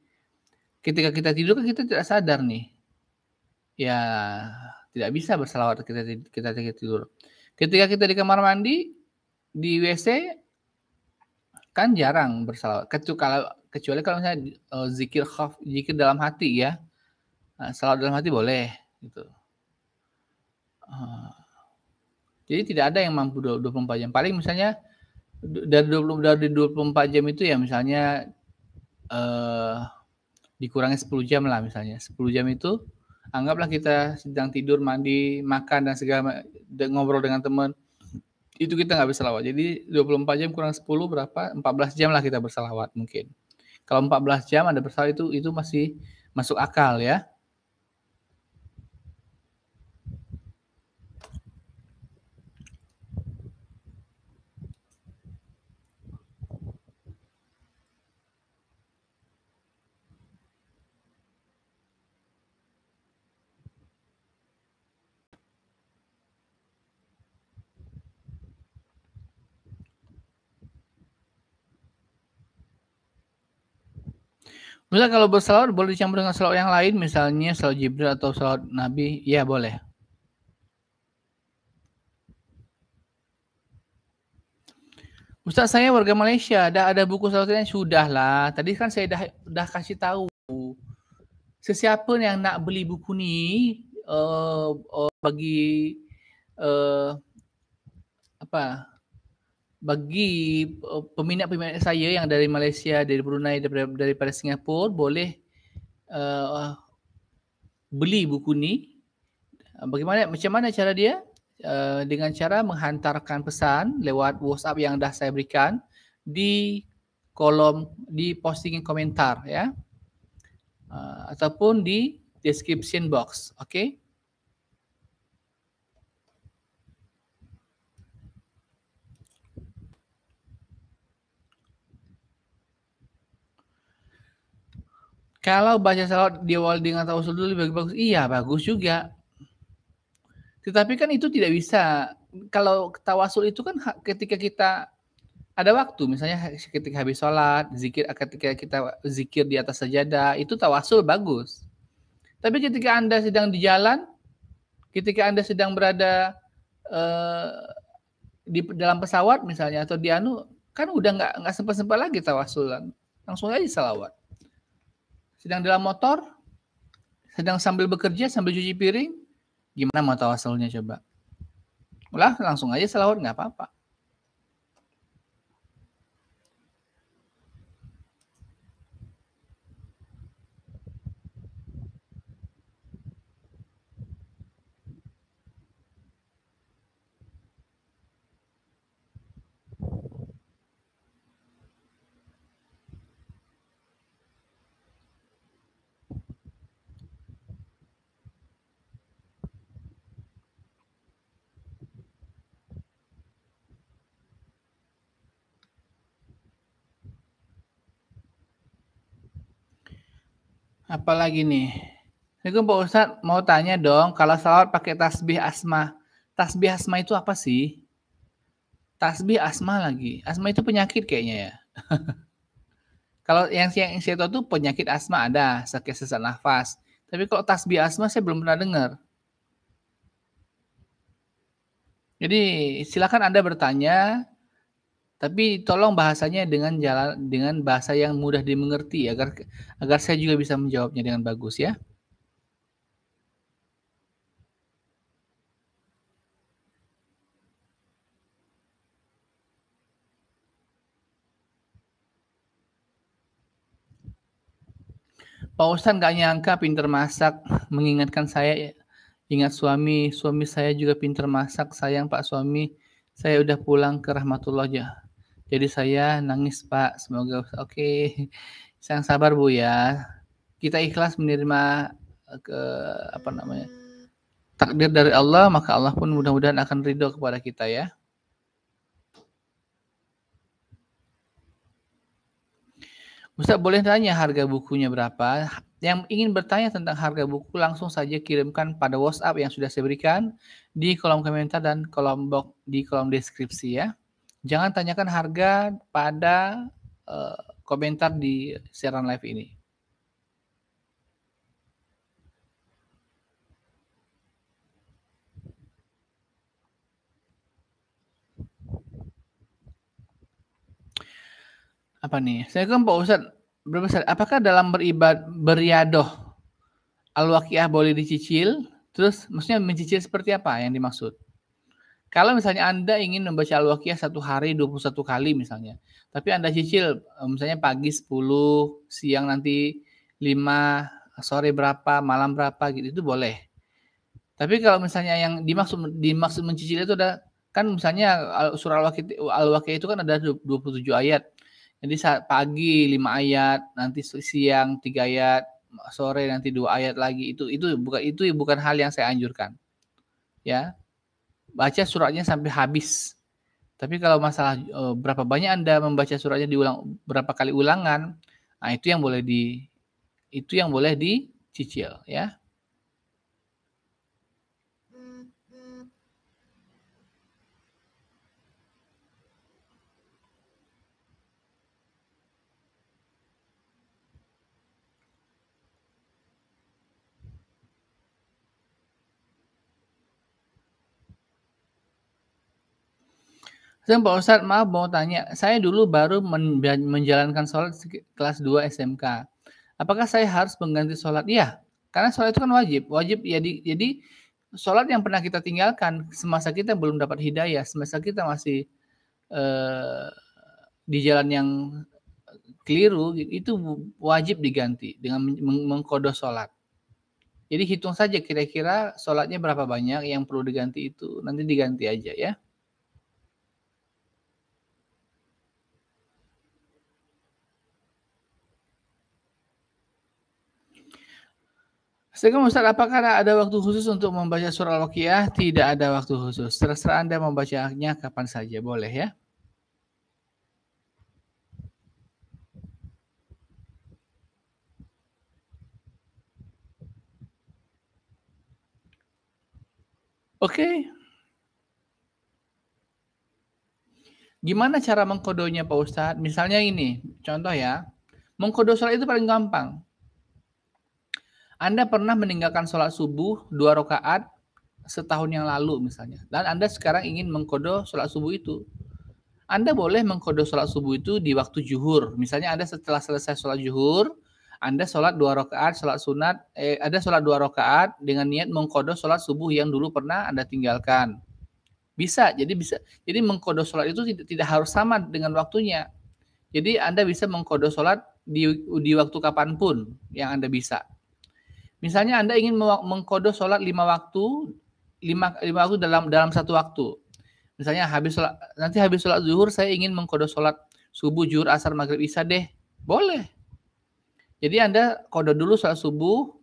ketika kita tidur kan kita tidak sadar nih. Ya tidak bisa berselawat kita kita, kita tidur. Ketika kita di kamar mandi, di WC kan jarang bersalawat. Kecuali kecuali kalau misalnya uh, zikir khaf, zikir dalam hati ya. Nah, salawat dalam hati boleh gitu. Uh, jadi tidak ada yang mampu 24 jam. Paling misalnya dari 20 dari 24 jam itu ya misalnya eh uh, dikurangi 10 jam lah misalnya. 10 jam itu anggaplah kita sedang tidur, mandi, makan dan segala ngobrol dengan teman. Itu kita nggak bisa berselawat. Jadi 24 jam kurang 10 berapa? 14 jam lah kita bersalawat mungkin. Kalau 14 jam ada bersalawat itu itu masih masuk akal ya. Misal kalau bersalawat boleh dicampur dengan salawat yang lain, misalnya salawat Jibril atau salawat Nabi, ya boleh. Ustaz saya warga Malaysia, ada ada buku sudah lah. Tadi kan saya dah dah kasih tahu. Sesiapa yang nak beli buku ni uh, uh, bagi uh, apa bagi eh, peminat-peminat saya yang dari Malaysia, dari Brunei, daripada, daripada Singapura boleh uh, beli buku ni. Bagaimana macam mana cara dia? Uh, dengan cara menghantarkan pesan lewat WhatsApp yang dah saya berikan di kolom di posting komentar ya. Uh, ataupun di description box, okey? Kalau baca salawat diawali dengan tawasul dulu lebih bagus. Iya, bagus juga. Tetapi kan itu tidak bisa. Kalau tawasul itu kan ketika kita ada waktu, misalnya ketika habis sholat, zikir ketika kita zikir di atas sajadah, itu tawasul bagus. Tapi ketika Anda sedang di jalan, ketika Anda sedang berada eh, di dalam pesawat misalnya atau di anu, kan udah nggak nggak sempat sempat lagi tawasulan, langsung aja salawat sedang dalam motor, sedang sambil bekerja, sambil cuci piring, gimana mau tahu asalnya coba? Ulah langsung aja selawat nggak apa-apa. Apalagi nih? Assalamualaikum Pak Ustadz, mau tanya dong, kalau salawat pakai tasbih asma, tasbih asma itu apa sih? Tasbih asma lagi, asma itu penyakit kayaknya ya. kalau yang yang saya tahu itu penyakit asma ada, sakit sesak nafas. Tapi kalau tasbih asma saya belum pernah dengar. Jadi silakan Anda bertanya tapi tolong bahasanya dengan jalan dengan bahasa yang mudah dimengerti ya, agar agar saya juga bisa menjawabnya dengan bagus ya. Pak Ustaz gak nyangka pinter masak, mengingatkan saya ingat suami, suami saya juga pinter masak, sayang Pak suami, saya udah pulang ke rahmatullah ya. Jadi saya nangis Pak, semoga oke. Okay. Sayang sabar Bu ya. Kita ikhlas menerima eh, ke apa namanya? takdir dari Allah, maka Allah pun mudah-mudahan akan ridho kepada kita ya. Ustaz boleh tanya harga bukunya berapa? Yang ingin bertanya tentang harga buku langsung saja kirimkan pada WhatsApp yang sudah saya berikan di kolom komentar dan kolom box di kolom deskripsi ya. Jangan tanyakan harga pada uh, komentar di siaran live ini. Apa nih? Saya kan Pak Ustadz, berapa Apakah dalam beribad beriadoh al-waqiah boleh dicicil? Terus maksudnya mencicil seperti apa yang dimaksud? Kalau misalnya Anda ingin membaca Al-Waqiah satu hari 21 kali misalnya, tapi Anda cicil eh, misalnya pagi 10, siang nanti 5, sore berapa, malam berapa gitu itu boleh. Tapi kalau misalnya yang dimaksud dimaksud mencicil itu ada kan misalnya surah Al-Waqiah itu kan ada 27 ayat. Jadi saat pagi 5 ayat, nanti siang 3 ayat, sore nanti dua ayat lagi itu itu bukan itu bukan hal yang saya anjurkan. Ya, baca suratnya sampai habis. Tapi kalau masalah e, berapa banyak Anda membaca suratnya diulang berapa kali ulangan, nah itu yang boleh di itu yang boleh dicicil ya. Dan Pak Ustadz, maaf mau tanya, saya dulu baru men menjalankan sholat kelas 2 SMK. Apakah saya harus mengganti sholat? Iya, karena sholat itu kan wajib. Wajib, ya jadi sholat yang pernah kita tinggalkan semasa kita belum dapat hidayah, semasa kita masih eh, di jalan yang keliru, itu wajib diganti dengan meng mengkodoh sholat. Jadi hitung saja kira-kira sholatnya berapa banyak yang perlu diganti itu. Nanti diganti aja ya. Assalamualaikum Ustaz, apakah ada waktu khusus untuk membaca surah Al-Waqiah? Tidak ada waktu khusus. Terserah Anda membacanya kapan saja. Boleh ya. Oke. Okay. Gimana cara mengkodonya Pak Ustadz? Misalnya ini, contoh ya. Mengkodo surah itu paling gampang. Anda pernah meninggalkan sholat subuh dua rakaat setahun yang lalu misalnya. Dan Anda sekarang ingin mengkodo sholat subuh itu. Anda boleh mengkodo sholat subuh itu di waktu juhur. Misalnya Anda setelah selesai sholat juhur, Anda sholat dua rakaat, sholat sunat, eh, Anda sholat dua rakaat dengan niat mengkodo sholat subuh yang dulu pernah Anda tinggalkan. Bisa, jadi bisa. Jadi mengkodo sholat itu tidak, tidak harus sama dengan waktunya. Jadi Anda bisa mengkodo sholat di, di waktu kapanpun yang Anda bisa. Misalnya Anda ingin mengkodo sholat lima waktu, lima, lima waktu dalam dalam satu waktu. Misalnya habis sholat, nanti habis sholat zuhur saya ingin mengkodo sholat subuh, zuhur, asar, maghrib, isya deh. Boleh. Jadi Anda kodo dulu sholat subuh,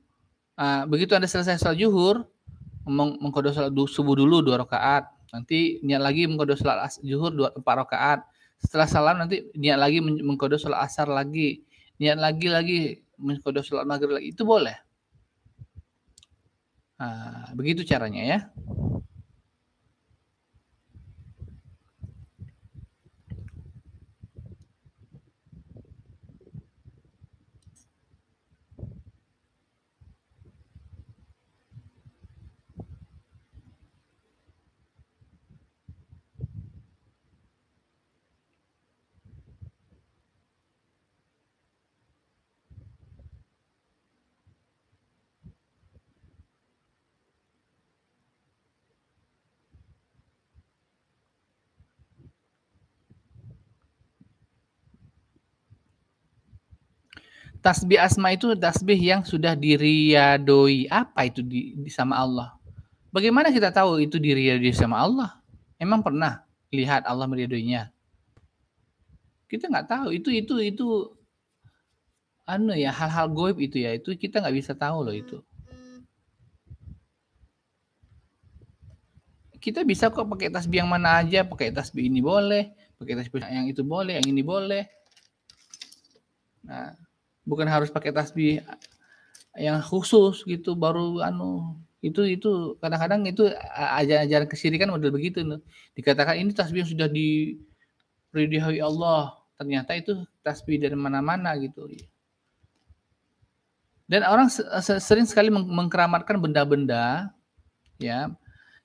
ah, begitu Anda selesai sholat zuhur, meng mengkodo sholat subuh dulu dua rakaat. Nanti niat lagi mengkodo sholat zuhur dua empat rakaat. Setelah salam nanti niat lagi mengkodo sholat asar lagi, niat lagi lagi mengkodo sholat maghrib lagi. Itu boleh. Ah, begitu caranya ya. tasbih asma itu tasbih yang sudah diriadoi apa itu di, di sama Allah bagaimana kita tahu itu diriadoi sama Allah emang pernah lihat Allah meriadoinya kita nggak tahu itu itu itu anu ya hal-hal goib itu ya itu kita nggak bisa tahu loh itu kita bisa kok pakai tasbih yang mana aja, pakai tasbih ini boleh, pakai tasbih yang itu boleh, yang ini boleh. Nah, bukan harus pakai tasbih yang khusus gitu baru anu itu itu kadang-kadang itu ajaran-ajaran kesirikan model begitu loh. Dikatakan ini tasbih yang sudah diridhai Allah. Ternyata itu tasbih dari mana-mana gitu. Dan orang sering sekali mengkeramatkan benda-benda ya.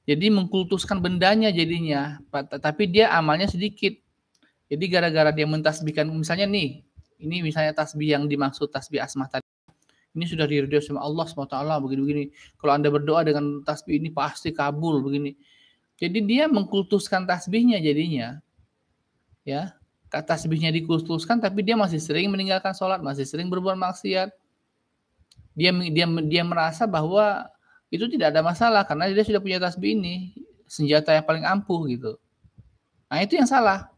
Jadi mengkultuskan bendanya jadinya, tapi dia amalnya sedikit. Jadi gara-gara dia mentasbihkan misalnya nih ini misalnya tasbih yang dimaksud tasbih asma tadi ini sudah diridho sama Allah SWT begini-begini kalau anda berdoa dengan tasbih ini pasti kabul begini jadi dia mengkultuskan tasbihnya jadinya ya kata tasbihnya dikultuskan tapi dia masih sering meninggalkan sholat masih sering berbuat maksiat dia dia dia merasa bahwa itu tidak ada masalah karena dia sudah punya tasbih ini senjata yang paling ampuh gitu nah itu yang salah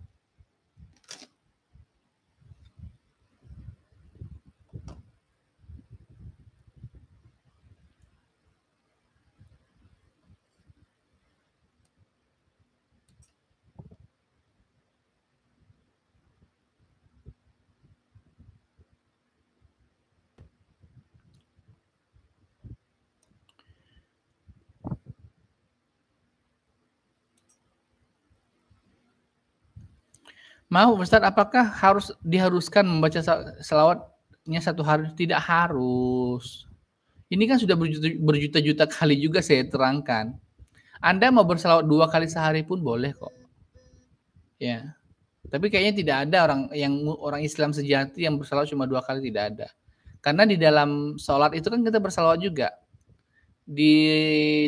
Mau Ustaz, apakah harus diharuskan membaca selawatnya satu hari? Tidak harus. Ini kan sudah berjuta-juta kali juga saya terangkan. Anda mau berselawat dua kali sehari pun boleh kok. Ya. Tapi kayaknya tidak ada orang yang orang Islam sejati yang berselawat cuma dua kali tidak ada. Karena di dalam sholat itu kan kita berselawat juga. Di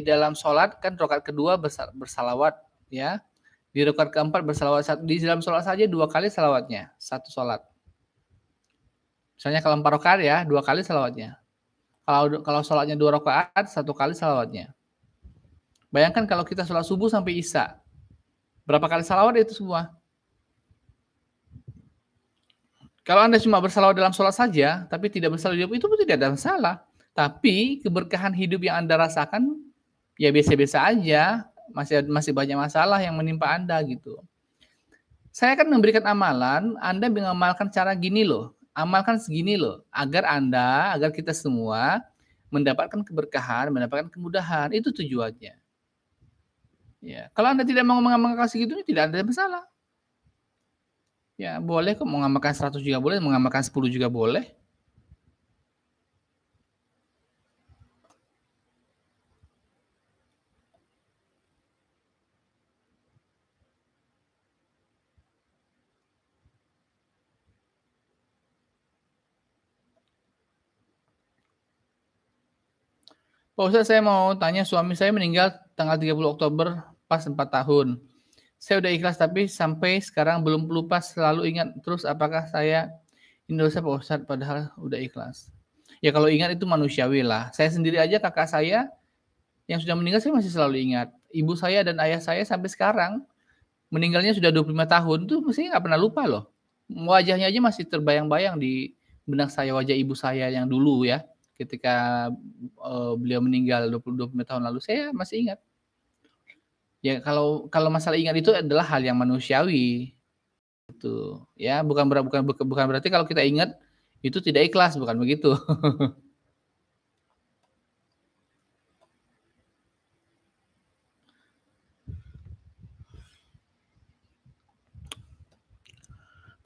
dalam sholat kan rokat kedua bersalawat ya di rakaat keempat bersalawat Di dalam sholat saja dua kali salawatnya. Satu sholat. Misalnya kalau empat rakaat ya, dua kali salawatnya. Kalau kalau sholatnya dua rakaat satu kali salawatnya. Bayangkan kalau kita sholat subuh sampai isya. Berapa kali salawat itu semua? Kalau Anda cuma bersalawat dalam sholat saja, tapi tidak bersalawat hidup, itu pun tidak ada masalah. Tapi keberkahan hidup yang Anda rasakan, ya biasa-biasa aja masih masih banyak masalah yang menimpa Anda gitu. Saya akan memberikan amalan, Anda mengamalkan cara gini loh, amalkan segini loh, agar Anda, agar kita semua mendapatkan keberkahan, mendapatkan kemudahan. Itu tujuannya. Ya, kalau Anda tidak mau mengamalkan segitu, tidak ada masalah. Ya, boleh kok mengamalkan 100 juga boleh, mengamalkan 10 juga boleh. Pak Ustadz, saya mau tanya suami saya meninggal tanggal 30 Oktober pas 4 tahun. Saya udah ikhlas tapi sampai sekarang belum lupa selalu ingat terus apakah saya Indonesia Pak Ustadz padahal udah ikhlas. Ya kalau ingat itu manusiawi lah. Saya sendiri aja kakak saya yang sudah meninggal saya masih selalu ingat. Ibu saya dan ayah saya sampai sekarang meninggalnya sudah 25 tahun tuh mesti nggak pernah lupa loh. Wajahnya aja masih terbayang-bayang di benak saya wajah ibu saya yang dulu ya ketika uh, beliau meninggal puluh lima tahun lalu saya masih ingat. Ya kalau kalau masalah ingat itu adalah hal yang manusiawi. Itu ya bukan ber, bukan bukan berarti kalau kita ingat itu tidak ikhlas bukan begitu.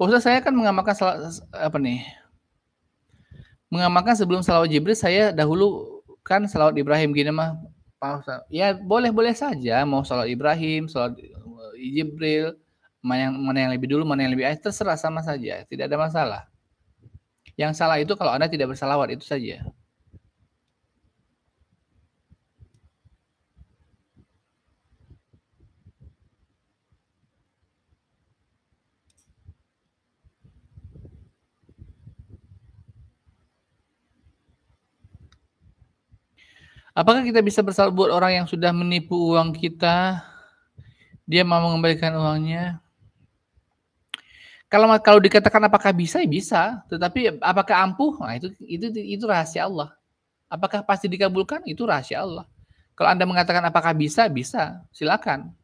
Pak saya kan mengamalkan salah, apa nih mengamalkan sebelum salawat Jibril saya dahulu kan salawat Ibrahim gini mah Ya boleh-boleh saja mau salawat Ibrahim, salawat eh, Jibril, mana yang, mana yang lebih dulu, mana yang lebih akhir terserah sama saja, tidak ada masalah. Yang salah itu kalau Anda tidak bersalawat itu saja. Apakah kita bisa bersalah buat orang yang sudah menipu uang kita? Dia mau mengembalikan uangnya? Kalau kalau dikatakan apakah bisa? Ya bisa. Tetapi apakah ampuh? Nah, itu itu itu rahasia Allah. Apakah pasti dikabulkan? Itu rahasia Allah. Kalau Anda mengatakan apakah bisa? Bisa. Silakan.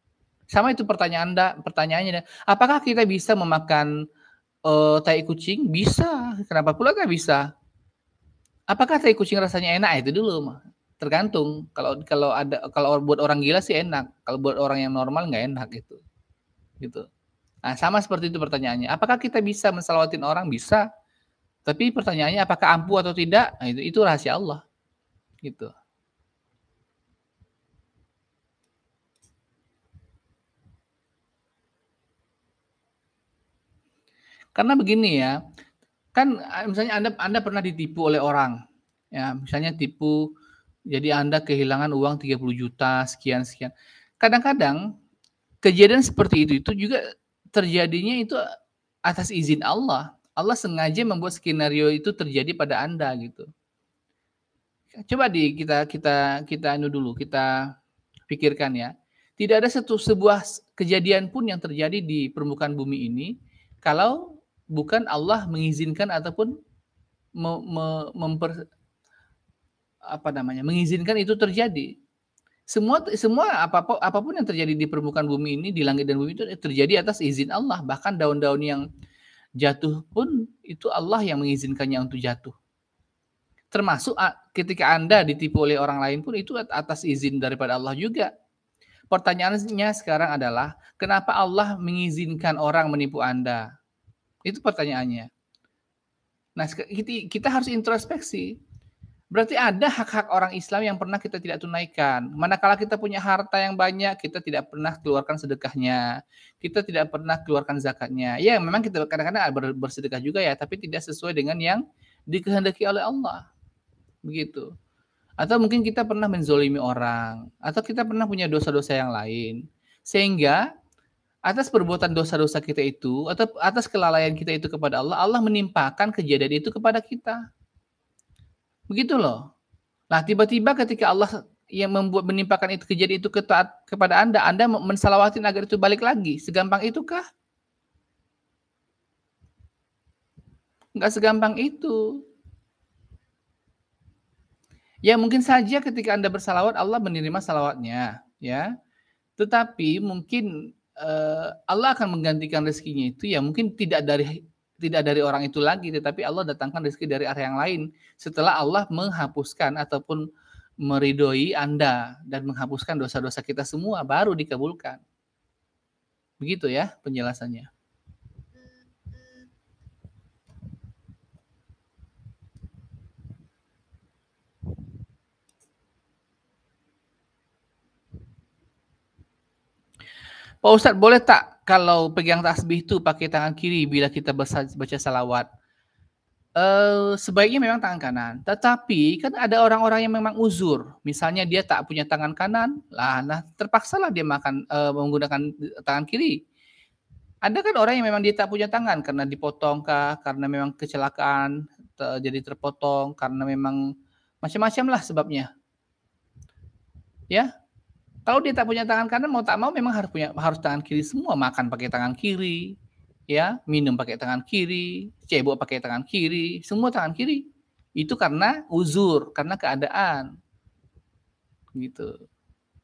Sama itu pertanyaan Anda, pertanyaannya apakah kita bisa memakan uh, tai kucing? Bisa. Kenapa pula gak bisa? Apakah tai kucing rasanya enak? Nah, itu dulu mah tergantung kalau kalau ada kalau buat orang gila sih enak kalau buat orang yang normal nggak enak gitu gitu nah sama seperti itu pertanyaannya apakah kita bisa mensalawatin orang bisa tapi pertanyaannya apakah ampuh atau tidak nah, itu itu rahasia Allah gitu karena begini ya kan misalnya anda anda pernah ditipu oleh orang ya misalnya tipu jadi Anda kehilangan uang 30 juta sekian sekian. Kadang-kadang kejadian seperti itu itu juga terjadinya itu atas izin Allah. Allah sengaja membuat skenario itu terjadi pada Anda gitu. Coba di kita kita kita anu dulu, kita pikirkan ya. Tidak ada satu sebuah kejadian pun yang terjadi di permukaan bumi ini kalau bukan Allah mengizinkan ataupun me, me, memper, apa namanya mengizinkan itu terjadi semua semua apapun apapun yang terjadi di permukaan bumi ini di langit dan bumi itu eh, terjadi atas izin Allah bahkan daun-daun yang jatuh pun itu Allah yang mengizinkannya untuk jatuh termasuk ah, ketika Anda ditipu oleh orang lain pun itu atas izin daripada Allah juga pertanyaannya sekarang adalah kenapa Allah mengizinkan orang menipu Anda itu pertanyaannya nah kita harus introspeksi Berarti ada hak-hak orang Islam yang pernah kita tidak tunaikan. Manakala kita punya harta yang banyak, kita tidak pernah keluarkan sedekahnya. Kita tidak pernah keluarkan zakatnya. Ya, memang kita kadang-kadang bersedekah juga ya, tapi tidak sesuai dengan yang dikehendaki oleh Allah. Begitu. Atau mungkin kita pernah menzolimi orang. Atau kita pernah punya dosa-dosa yang lain. Sehingga atas perbuatan dosa-dosa kita itu, atau atas kelalaian kita itu kepada Allah, Allah menimpakan kejadian itu kepada kita Begitu loh. Nah, tiba-tiba ketika Allah yang membuat menimpakan itu kejadian itu ke taat kepada Anda, Anda mensalawatin agar itu balik lagi. Segampang itu kah? Enggak segampang itu. Ya mungkin saja ketika Anda bersalawat Allah menerima salawatnya, ya. Tetapi mungkin eh, Allah akan menggantikan rezekinya itu ya mungkin tidak dari tidak dari orang itu lagi, tetapi Allah datangkan rezeki dari arah yang lain setelah Allah menghapuskan ataupun meridoi Anda dan menghapuskan dosa-dosa kita semua baru dikabulkan. Begitu ya penjelasannya. Pak Ustadz boleh tak kalau pegang tasbih itu pakai tangan kiri bila kita baca salawat. Uh, sebaiknya memang tangan kanan. Tetapi kan ada orang-orang yang memang uzur. Misalnya dia tak punya tangan kanan, lah, nah terpaksalah dia makan uh, menggunakan tangan kiri. Ada kan orang yang memang dia tak punya tangan karena dipotong karena memang kecelakaan jadi terpotong, karena memang macam-macam lah sebabnya. Ya, kalau dia tak punya tangan kanan mau tak mau memang harus punya harus tangan kiri semua, makan pakai tangan kiri, ya, minum pakai tangan kiri, cebok pakai tangan kiri, semua tangan kiri. Itu karena uzur, karena keadaan. Gitu.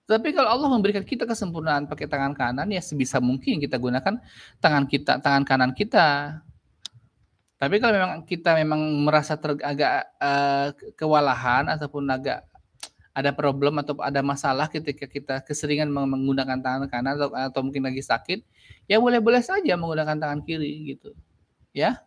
Tapi kalau Allah memberikan kita kesempurnaan pakai tangan kanan, ya sebisa mungkin kita gunakan tangan kita, tangan kanan kita. Tapi kalau memang kita memang merasa ter, agak uh, kewalahan ataupun agak ada problem atau ada masalah ketika kita keseringan menggunakan tangan kanan atau atau mungkin lagi sakit, ya boleh-boleh saja menggunakan tangan kiri gitu. Ya.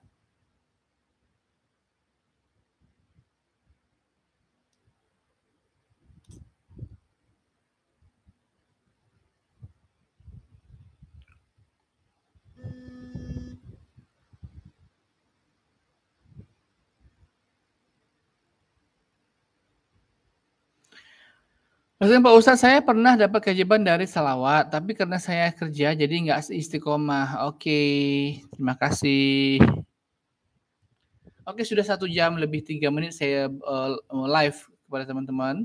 Maksudnya Pak Ustadz, saya pernah dapat kewajiban dari salawat, tapi karena saya kerja jadi nggak istiqomah. Oke, terima kasih. Oke, sudah satu jam lebih tiga menit saya uh, live kepada teman-teman.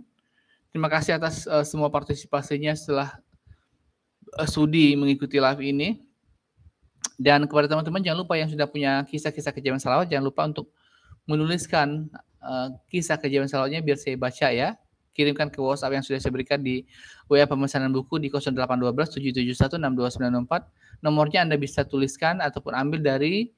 Terima kasih atas uh, semua partisipasinya setelah uh, sudi mengikuti live ini. Dan kepada teman-teman jangan lupa yang sudah punya kisah-kisah kejaman salawat, jangan lupa untuk menuliskan uh, kisah kejaman salawatnya biar saya baca ya kirimkan ke WhatsApp yang sudah saya berikan di WA pemesanan buku di 0812 771 6294. Nomornya Anda bisa tuliskan ataupun ambil dari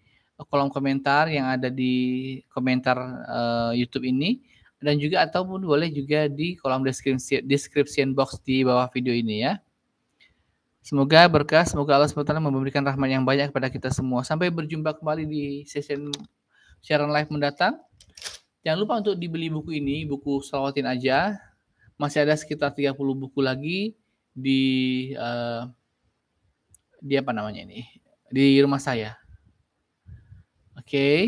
kolom komentar yang ada di komentar uh, YouTube ini dan juga ataupun boleh juga di kolom deskripsi description box di bawah video ini ya. Semoga berkah, semoga Allah SWT memberikan rahmat yang banyak kepada kita semua. Sampai berjumpa kembali di session siaran live mendatang. Jangan lupa untuk dibeli buku ini, buku selawatin aja. Masih ada sekitar 30 buku lagi di uh, di apa namanya ini? Di rumah saya. Oke. Okay.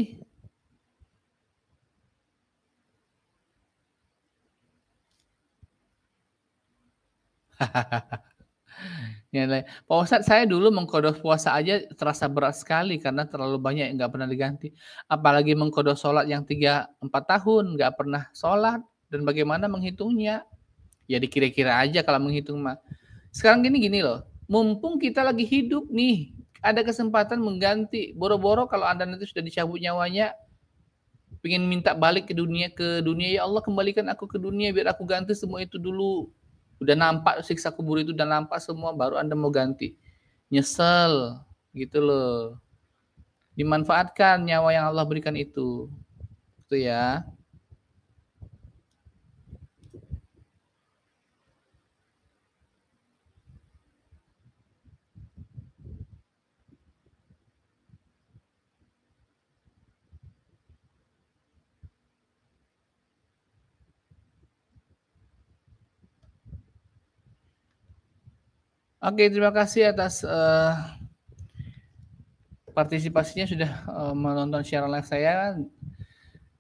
nilai. Pak Ustadz, saya dulu mengkodok puasa aja terasa berat sekali karena terlalu banyak yang nggak pernah diganti. Apalagi mengkodok sholat yang 3-4 tahun nggak pernah sholat dan bagaimana menghitungnya. Ya dikira-kira aja kalau menghitung mah. Sekarang gini-gini loh, mumpung kita lagi hidup nih, ada kesempatan mengganti. Boro-boro kalau Anda nanti sudah dicabut nyawanya, pengen minta balik ke dunia ke dunia ya Allah kembalikan aku ke dunia biar aku ganti semua itu dulu udah nampak siksa kubur itu udah nampak semua baru Anda mau ganti. Nyesel gitu loh. Dimanfaatkan nyawa yang Allah berikan itu. Itu ya. Oke, terima kasih atas uh, partisipasinya sudah uh, menonton siaran live saya.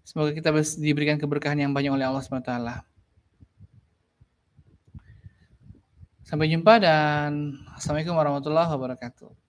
Semoga kita diberikan keberkahan yang banyak oleh Allah SWT. Sampai jumpa dan Assalamualaikum warahmatullahi wabarakatuh.